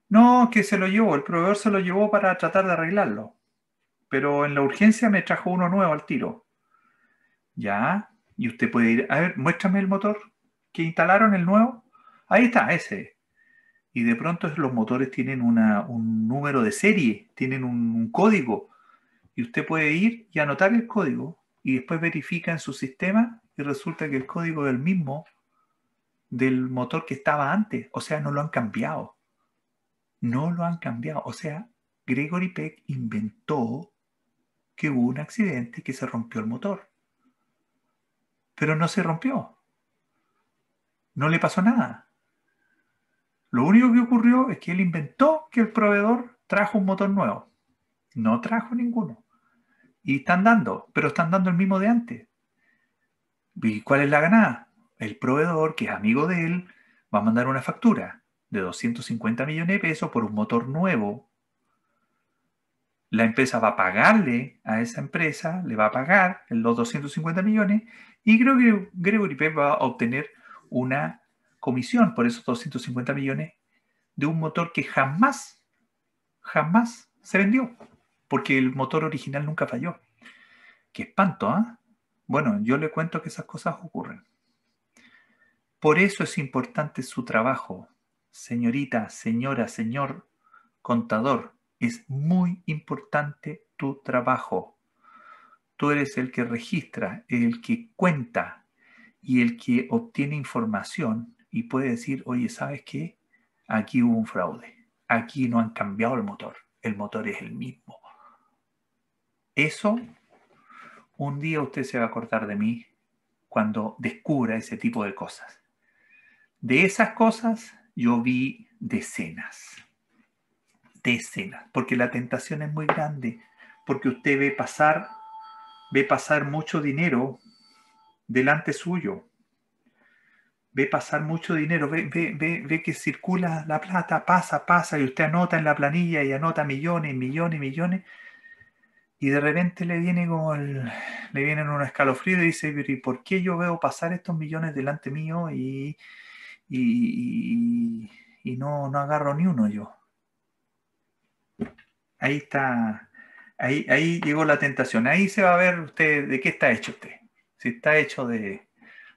No, que se lo llevó. El proveedor se lo llevó para tratar de arreglarlo. Pero en la urgencia me trajo uno nuevo al tiro. Ya, y usted puede ir, a ver, muéstrame el motor que instalaron, el nuevo. Ahí está, ese. Y de pronto los motores tienen un número de serie, tienen un, código. Y usted puede ir y anotar el código y después verifica en su sistema y resulta que el código es el mismo del motor que estaba antes. O sea, no lo han cambiado. No lo han cambiado. O sea, Gregory Peck inventó que hubo un accidente que se rompió el motor pero no se rompió. No le pasó nada. Lo único que ocurrió es que él inventó que el proveedor trajo un motor nuevo. No trajo ninguno. Y están dando, pero están dando el mismo de antes. ¿Y cuál es la ganada? El proveedor, que es amigo de él, va a mandar una factura de 250 millones de pesos por un motor nuevo. La empresa va a pagarle a esa empresa, le va a pagar los 250 millones y creo que Gregory Peck va a obtener una comisión por esos 250 millones de un motor que jamás, jamás se vendió, porque el motor original nunca falló. Qué espanto, ¿ah? Bueno, yo le cuento que esas cosas ocurren. Por eso es importante su trabajo, señorita, señora, señor contador. Es muy importante tu trabajo. Tú eres el que registra, el que cuenta y el que obtiene información y puede decir, oye, ¿sabes qué? Aquí hubo un fraude, aquí no han cambiado el motor, el motor es el mismo. Eso, un día usted se va a acordar de mí cuando descubra ese tipo de cosas. De esas cosas yo vi decenas, decenas, porque la tentación es muy grande, porque usted ve pasar ve pasar mucho dinero delante suyo. Ve pasar mucho dinero, ve, ve, ve, que circula la plata, pasa, pasa, y usted anota en la planilla y anota millones, millones, millones, y de repente le viene como le vienen un escalofrío y dice, ¿y por qué yo veo pasar estos millones delante mío y, y, y, y no, no agarro ni uno yo? Ahí está Ahí, llegó la tentación. Ahí se va a ver usted de qué está hecho usted. Si está hecho de,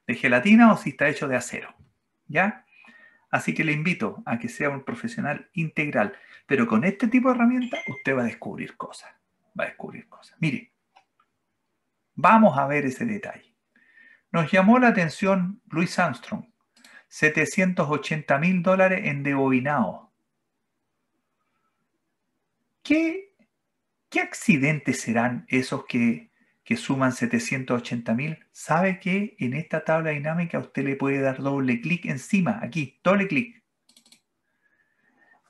gelatina o si está hecho de acero. ¿Ya? Así que le invito a que sea un profesional integral. Pero con este tipo de herramientas usted va a descubrir cosas. Va a descubrir cosas. Mire, vamos a ver ese detalle. Nos llamó la atención Luis Armstrong. 780 mil dólares en debobinado. ¿Qué ¿Qué accidentes serán esos que, suman 780 mil? Sabe que en esta tabla dinámica usted le puede dar doble clic encima, aquí, doble clic.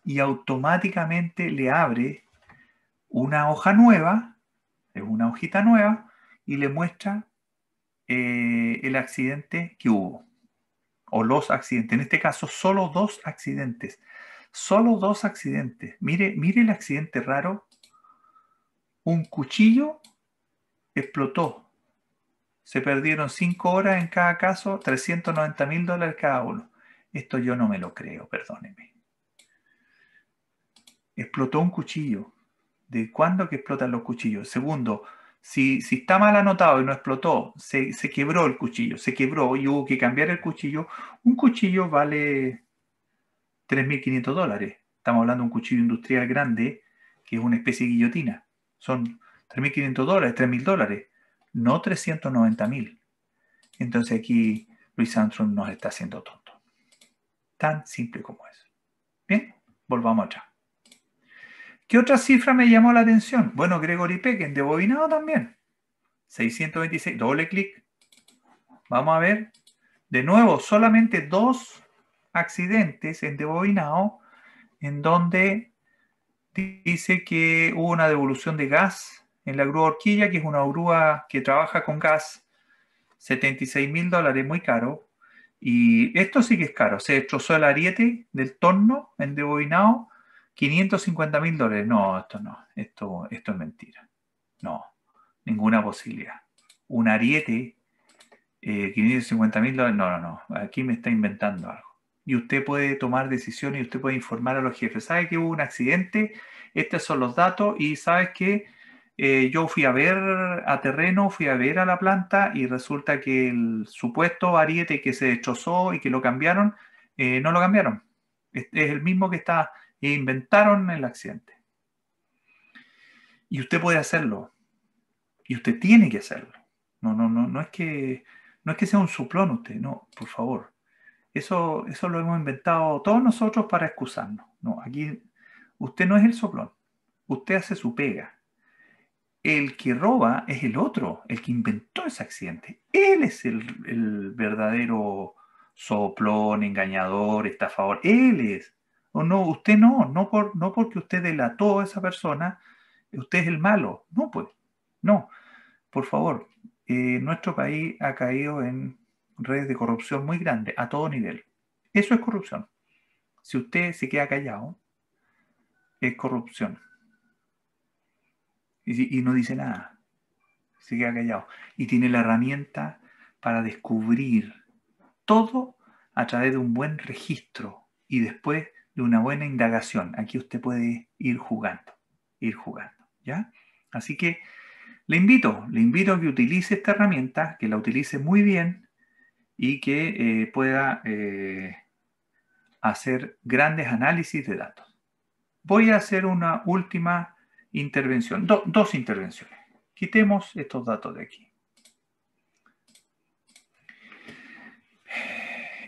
Y automáticamente le abre una hoja nueva, es una hojita nueva, y le muestra eh, el accidente que hubo, o los accidentes. En este caso, solo dos accidentes. Solo dos accidentes. Mire, mire el accidente raro un cuchillo explotó. Se perdieron cinco horas en cada caso, 390 mil dólares cada uno. Esto yo no me lo creo, perdónenme. Explotó un cuchillo. ¿De cuándo que explotan los cuchillos? Segundo, si, está mal anotado y no explotó, se, se, quebró el cuchillo, se quebró y hubo que cambiar el cuchillo. Un cuchillo vale 3.500 dólares. Estamos hablando de un cuchillo industrial grande, que es una especie de guillotina. Son 3.500 dólares, 3.000 dólares, no 390.000. Entonces aquí Luis Armstrong nos está haciendo tonto. Tan simple como es. Bien, volvamos allá. ¿Qué otra cifra me llamó la atención? Bueno, Gregory Peck, en debobinado también. 626, doble clic. Vamos a ver. De nuevo, solamente dos accidentes en debobinado en donde dice que hubo una devolución de gas en la grúa horquilla, que es una grúa que trabaja con gas, 76 mil dólares, muy caro. Y esto sí que es caro. Se destrozó el ariete del torno endeboinado, 550 mil dólares. No, esto no, esto, esto es mentira. No, ninguna posibilidad. Un ariete, eh, 550 mil dólares, no, no, no, aquí me está inventando algo y usted puede tomar decisiones y usted puede informar a los jefes. ¿Sabe que hubo un accidente? Estos son los datos y sabes que eh, yo fui a ver a terreno, fui a ver a la planta y resulta que el supuesto ariete que se destrozó y que lo cambiaron, eh, no lo cambiaron. Es, el mismo que está, eh, inventaron el accidente. Y usted puede hacerlo. Y usted tiene que hacerlo. No, no, no, no es que no es que sea un suplón usted, no, por favor. Eso, eso lo hemos inventado todos nosotros para excusarnos. No, aquí usted no es el soplón, usted hace su pega. El que roba es el otro, el que inventó ese accidente. Él es el, verdadero soplón, engañador, estafador. Él es. O no, usted no, no, no porque usted delató a esa persona, usted es el malo. No, pues, no. Por favor, eh, nuestro país ha caído en redes de corrupción muy grandes a todo nivel. Eso es corrupción. Si usted se queda callado, es corrupción. Y, no dice nada. Se queda callado. Y tiene la herramienta para descubrir todo a través de un buen registro y después de una buena indagación. Aquí usted puede ir jugando, ir jugando, ¿ya? Así que le invito, le invito a que utilice esta herramienta, que la utilice muy bien, y que eh, pueda eh, hacer grandes análisis de datos. Voy a hacer una última intervención, dos intervenciones. Quitemos estos datos de aquí.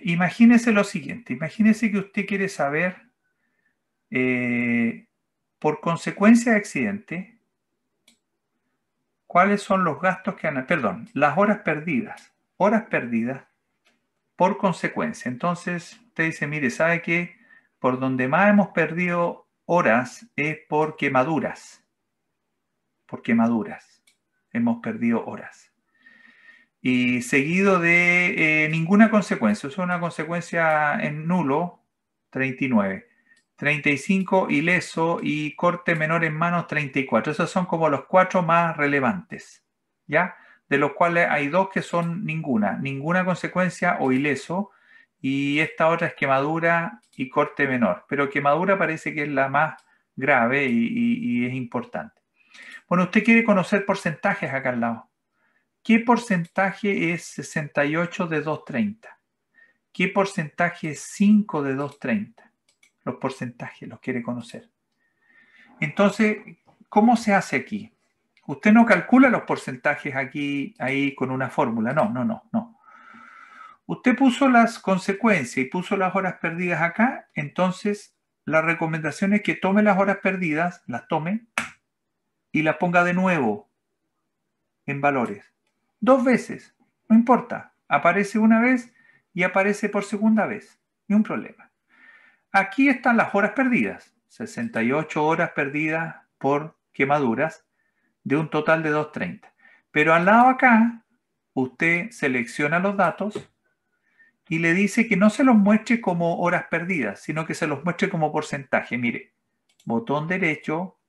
Imagínese lo siguiente, imagínese que usted quiere saber eh, por consecuencia de accidente cuáles son los gastos que han, perdón, las horas perdidas, horas perdidas por consecuencia, entonces te dice, mire, ¿sabe qué? Por donde más hemos perdido horas es por quemaduras. Por quemaduras. Hemos perdido horas. Y seguido de eh, ninguna consecuencia. Es una consecuencia en nulo, 39. 35 ileso y corte menor en manos 34. Esos son como los cuatro más relevantes. ¿Ya? de los cuales hay dos que son ninguna, ninguna consecuencia o ileso, y esta otra es quemadura y corte menor, pero quemadura parece que es la más grave y, es importante. Bueno, usted quiere conocer porcentajes acá al lado. ¿Qué porcentaje es 68 de 230? ¿Qué porcentaje es 5 de 230? Los porcentajes los quiere conocer. Entonces, ¿cómo se hace aquí? Usted no calcula los porcentajes aquí, ahí con una fórmula, no, no, no, no. Usted puso las consecuencias y puso las horas perdidas acá, entonces la recomendación es que tome las horas perdidas, las tome y las ponga de nuevo en valores. Dos veces, no importa, aparece una vez y aparece por segunda vez, ni un problema. Aquí están las horas perdidas, 68 horas perdidas por quemaduras, de un total de 230. Pero al lado acá, usted selecciona los datos y le dice que no se los muestre como horas perdidas, sino que se los muestre como porcentaje. Mire, botón derecho,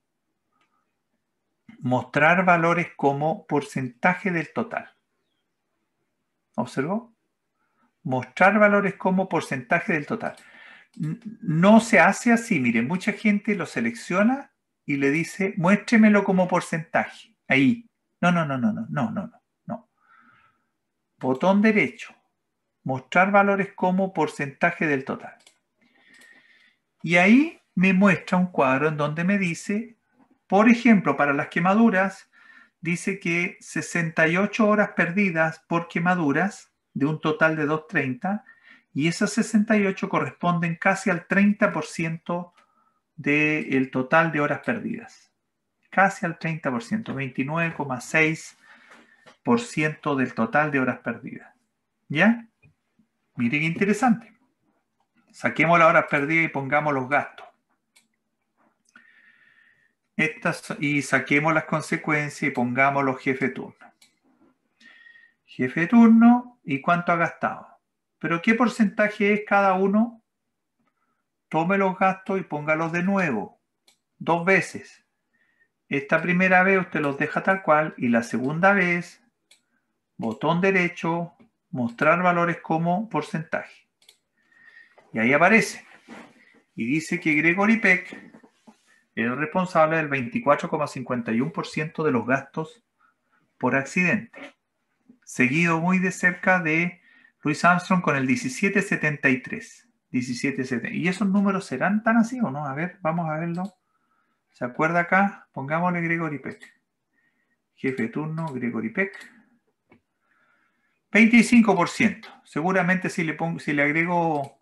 mostrar valores como porcentaje del total. ¿Observó? Mostrar valores como porcentaje del total. No se hace así, mire, mucha gente lo selecciona y le dice, muéstremelo como porcentaje. Ahí. No, no, no, no, no, no, no, no. Botón derecho. Mostrar valores como porcentaje del total. Y ahí me muestra un cuadro en donde me dice, por ejemplo, para las quemaduras, dice que 68 horas perdidas por quemaduras de un total de 230 y esas 68 corresponden casi al 30% del total de horas perdidas, casi al 30%, 29,6% del total de horas perdidas. ¿Ya? Miren qué interesante. Saquemos las horas perdidas y pongamos los gastos. Estas, y saquemos las consecuencias y pongamos los jefes turno. Jefe de turno y cuánto ha gastado. Pero ¿qué porcentaje es cada uno tome los gastos y póngalos de nuevo, dos veces. Esta primera vez usted los deja tal cual y la segunda vez, botón derecho, mostrar valores como porcentaje. Y ahí aparece. Y dice que Gregory Peck es responsable del 24,51% de los gastos por accidente, seguido muy de cerca de luis Armstrong con el 17,73%. 17 17,7. ¿Y esos números serán tan así o no? A ver, vamos a verlo. ¿Se acuerda acá? Pongámosle Gregory Peck. Jefe de turno, Gregory Peck. 25%. Seguramente si le, pongo, si le agrego,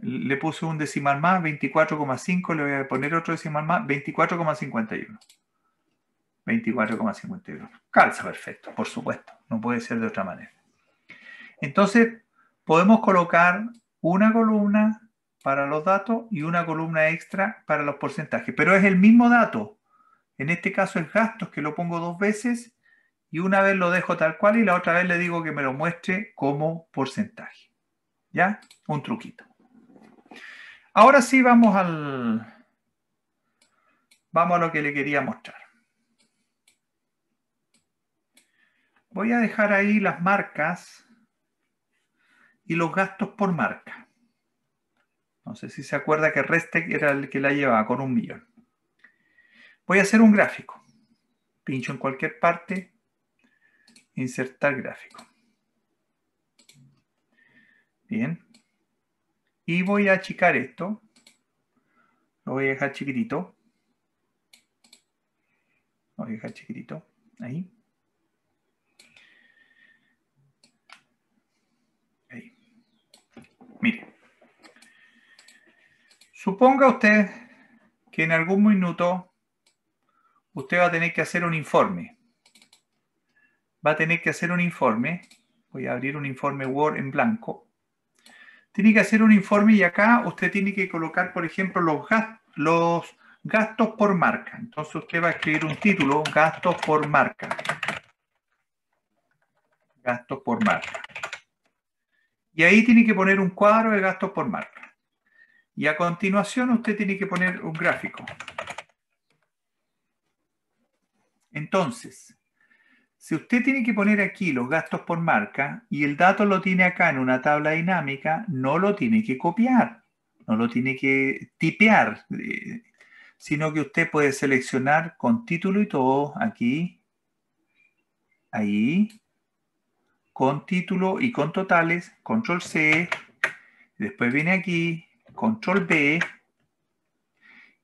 le puse un decimal más, 24,5, le voy a poner otro decimal más, 24,51. 24,51. Calza perfecto, por supuesto. No puede ser de otra manera. Entonces, podemos colocar una columna para los datos y una columna extra para los porcentajes. Pero es el mismo dato. En este caso es gastos, que lo pongo dos veces y una vez lo dejo tal cual y la otra vez le digo que me lo muestre como porcentaje. ¿Ya? Un truquito. Ahora sí vamos al... Vamos a lo que le quería mostrar. Voy a dejar ahí las marcas y los gastos por marca. No sé si se acuerda que Restek era el que la llevaba con un millón. Voy a hacer un gráfico. Pincho en cualquier parte, insertar gráfico. Bien. Y voy a achicar esto. Lo voy a dejar chiquitito. Lo voy a dejar chiquitito. Ahí. Mire, suponga usted que en algún minuto usted va a tener que hacer un informe. Va a tener que hacer un informe. Voy a abrir un informe Word en blanco. Tiene que hacer un informe y acá usted tiene que colocar, por ejemplo, los, gastos, los gastos por marca. Entonces usted va a escribir un título, gastos por marca. Gastos por marca. Y ahí tiene que poner un cuadro de gastos por marca. Y a continuación usted tiene que poner un gráfico. Entonces, si usted tiene que poner aquí los gastos por marca y el dato lo tiene acá en una tabla dinámica, no lo tiene que copiar, no lo tiene que tipear, eh, sino que usted puede seleccionar con título y todo aquí, ahí, con título y con totales, control C, después viene aquí, control B,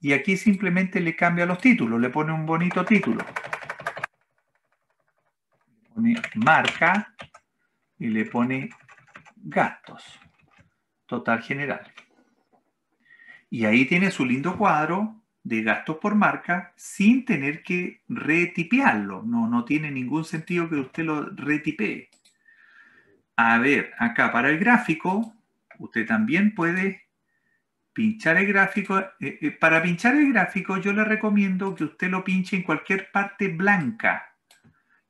y aquí simplemente le cambia los títulos, le pone un bonito título. Le pone marca y le pone gastos, total general. Y ahí tiene su lindo cuadro de gastos por marca sin tener que retipearlo. No, no tiene ningún sentido que usted lo retipee. A ver, acá para el gráfico, usted también puede pinchar el gráfico. Eh, eh, para pinchar el gráfico yo le recomiendo que usted lo pinche en cualquier parte blanca.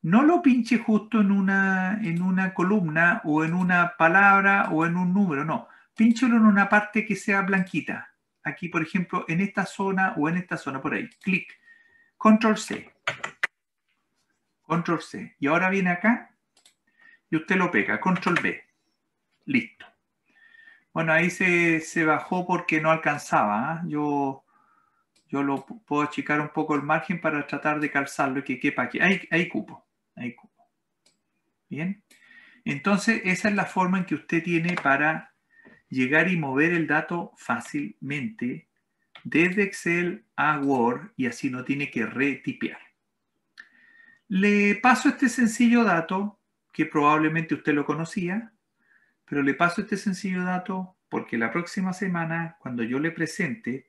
No lo pinche justo en una, en una columna o en una palabra o en un número, no. Pínchelo en una parte que sea blanquita. Aquí, por ejemplo, en esta zona o en esta zona por ahí. Clic. Control C. Control C. Y ahora viene acá y usted lo pega, control B. Listo. Bueno, ahí se, bajó porque no alcanzaba. ¿ah? Yo, yo lo puedo achicar un poco el margen para tratar de calzarlo y que quepa aquí. Ahí, cupo, ahí cupo. Bien. Entonces, esa es la forma en que usted tiene para llegar y mover el dato fácilmente desde Excel a Word y así no tiene que retipear. Le paso este sencillo dato que probablemente usted lo conocía, pero le paso este sencillo dato porque la próxima semana, cuando yo le presente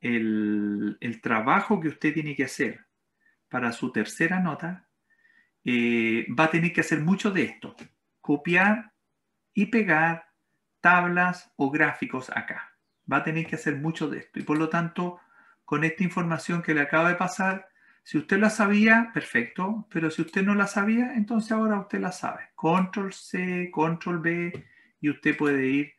el, trabajo que usted tiene que hacer para su tercera nota, eh, va a tener que hacer mucho de esto, copiar y pegar tablas o gráficos acá. Va a tener que hacer mucho de esto y por lo tanto, con esta información que le acabo de pasar, si usted la sabía, perfecto, pero si usted no la sabía, entonces ahora usted la sabe. Control C, Control B, y usted puede ir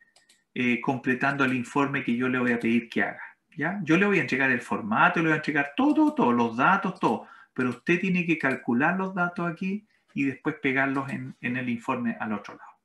eh, completando el informe que yo le voy a pedir que haga. ¿ya? Yo le voy a entregar el formato, le voy a entregar todo, todos los datos, todo, pero usted tiene que calcular los datos aquí y después pegarlos en el informe al otro lado.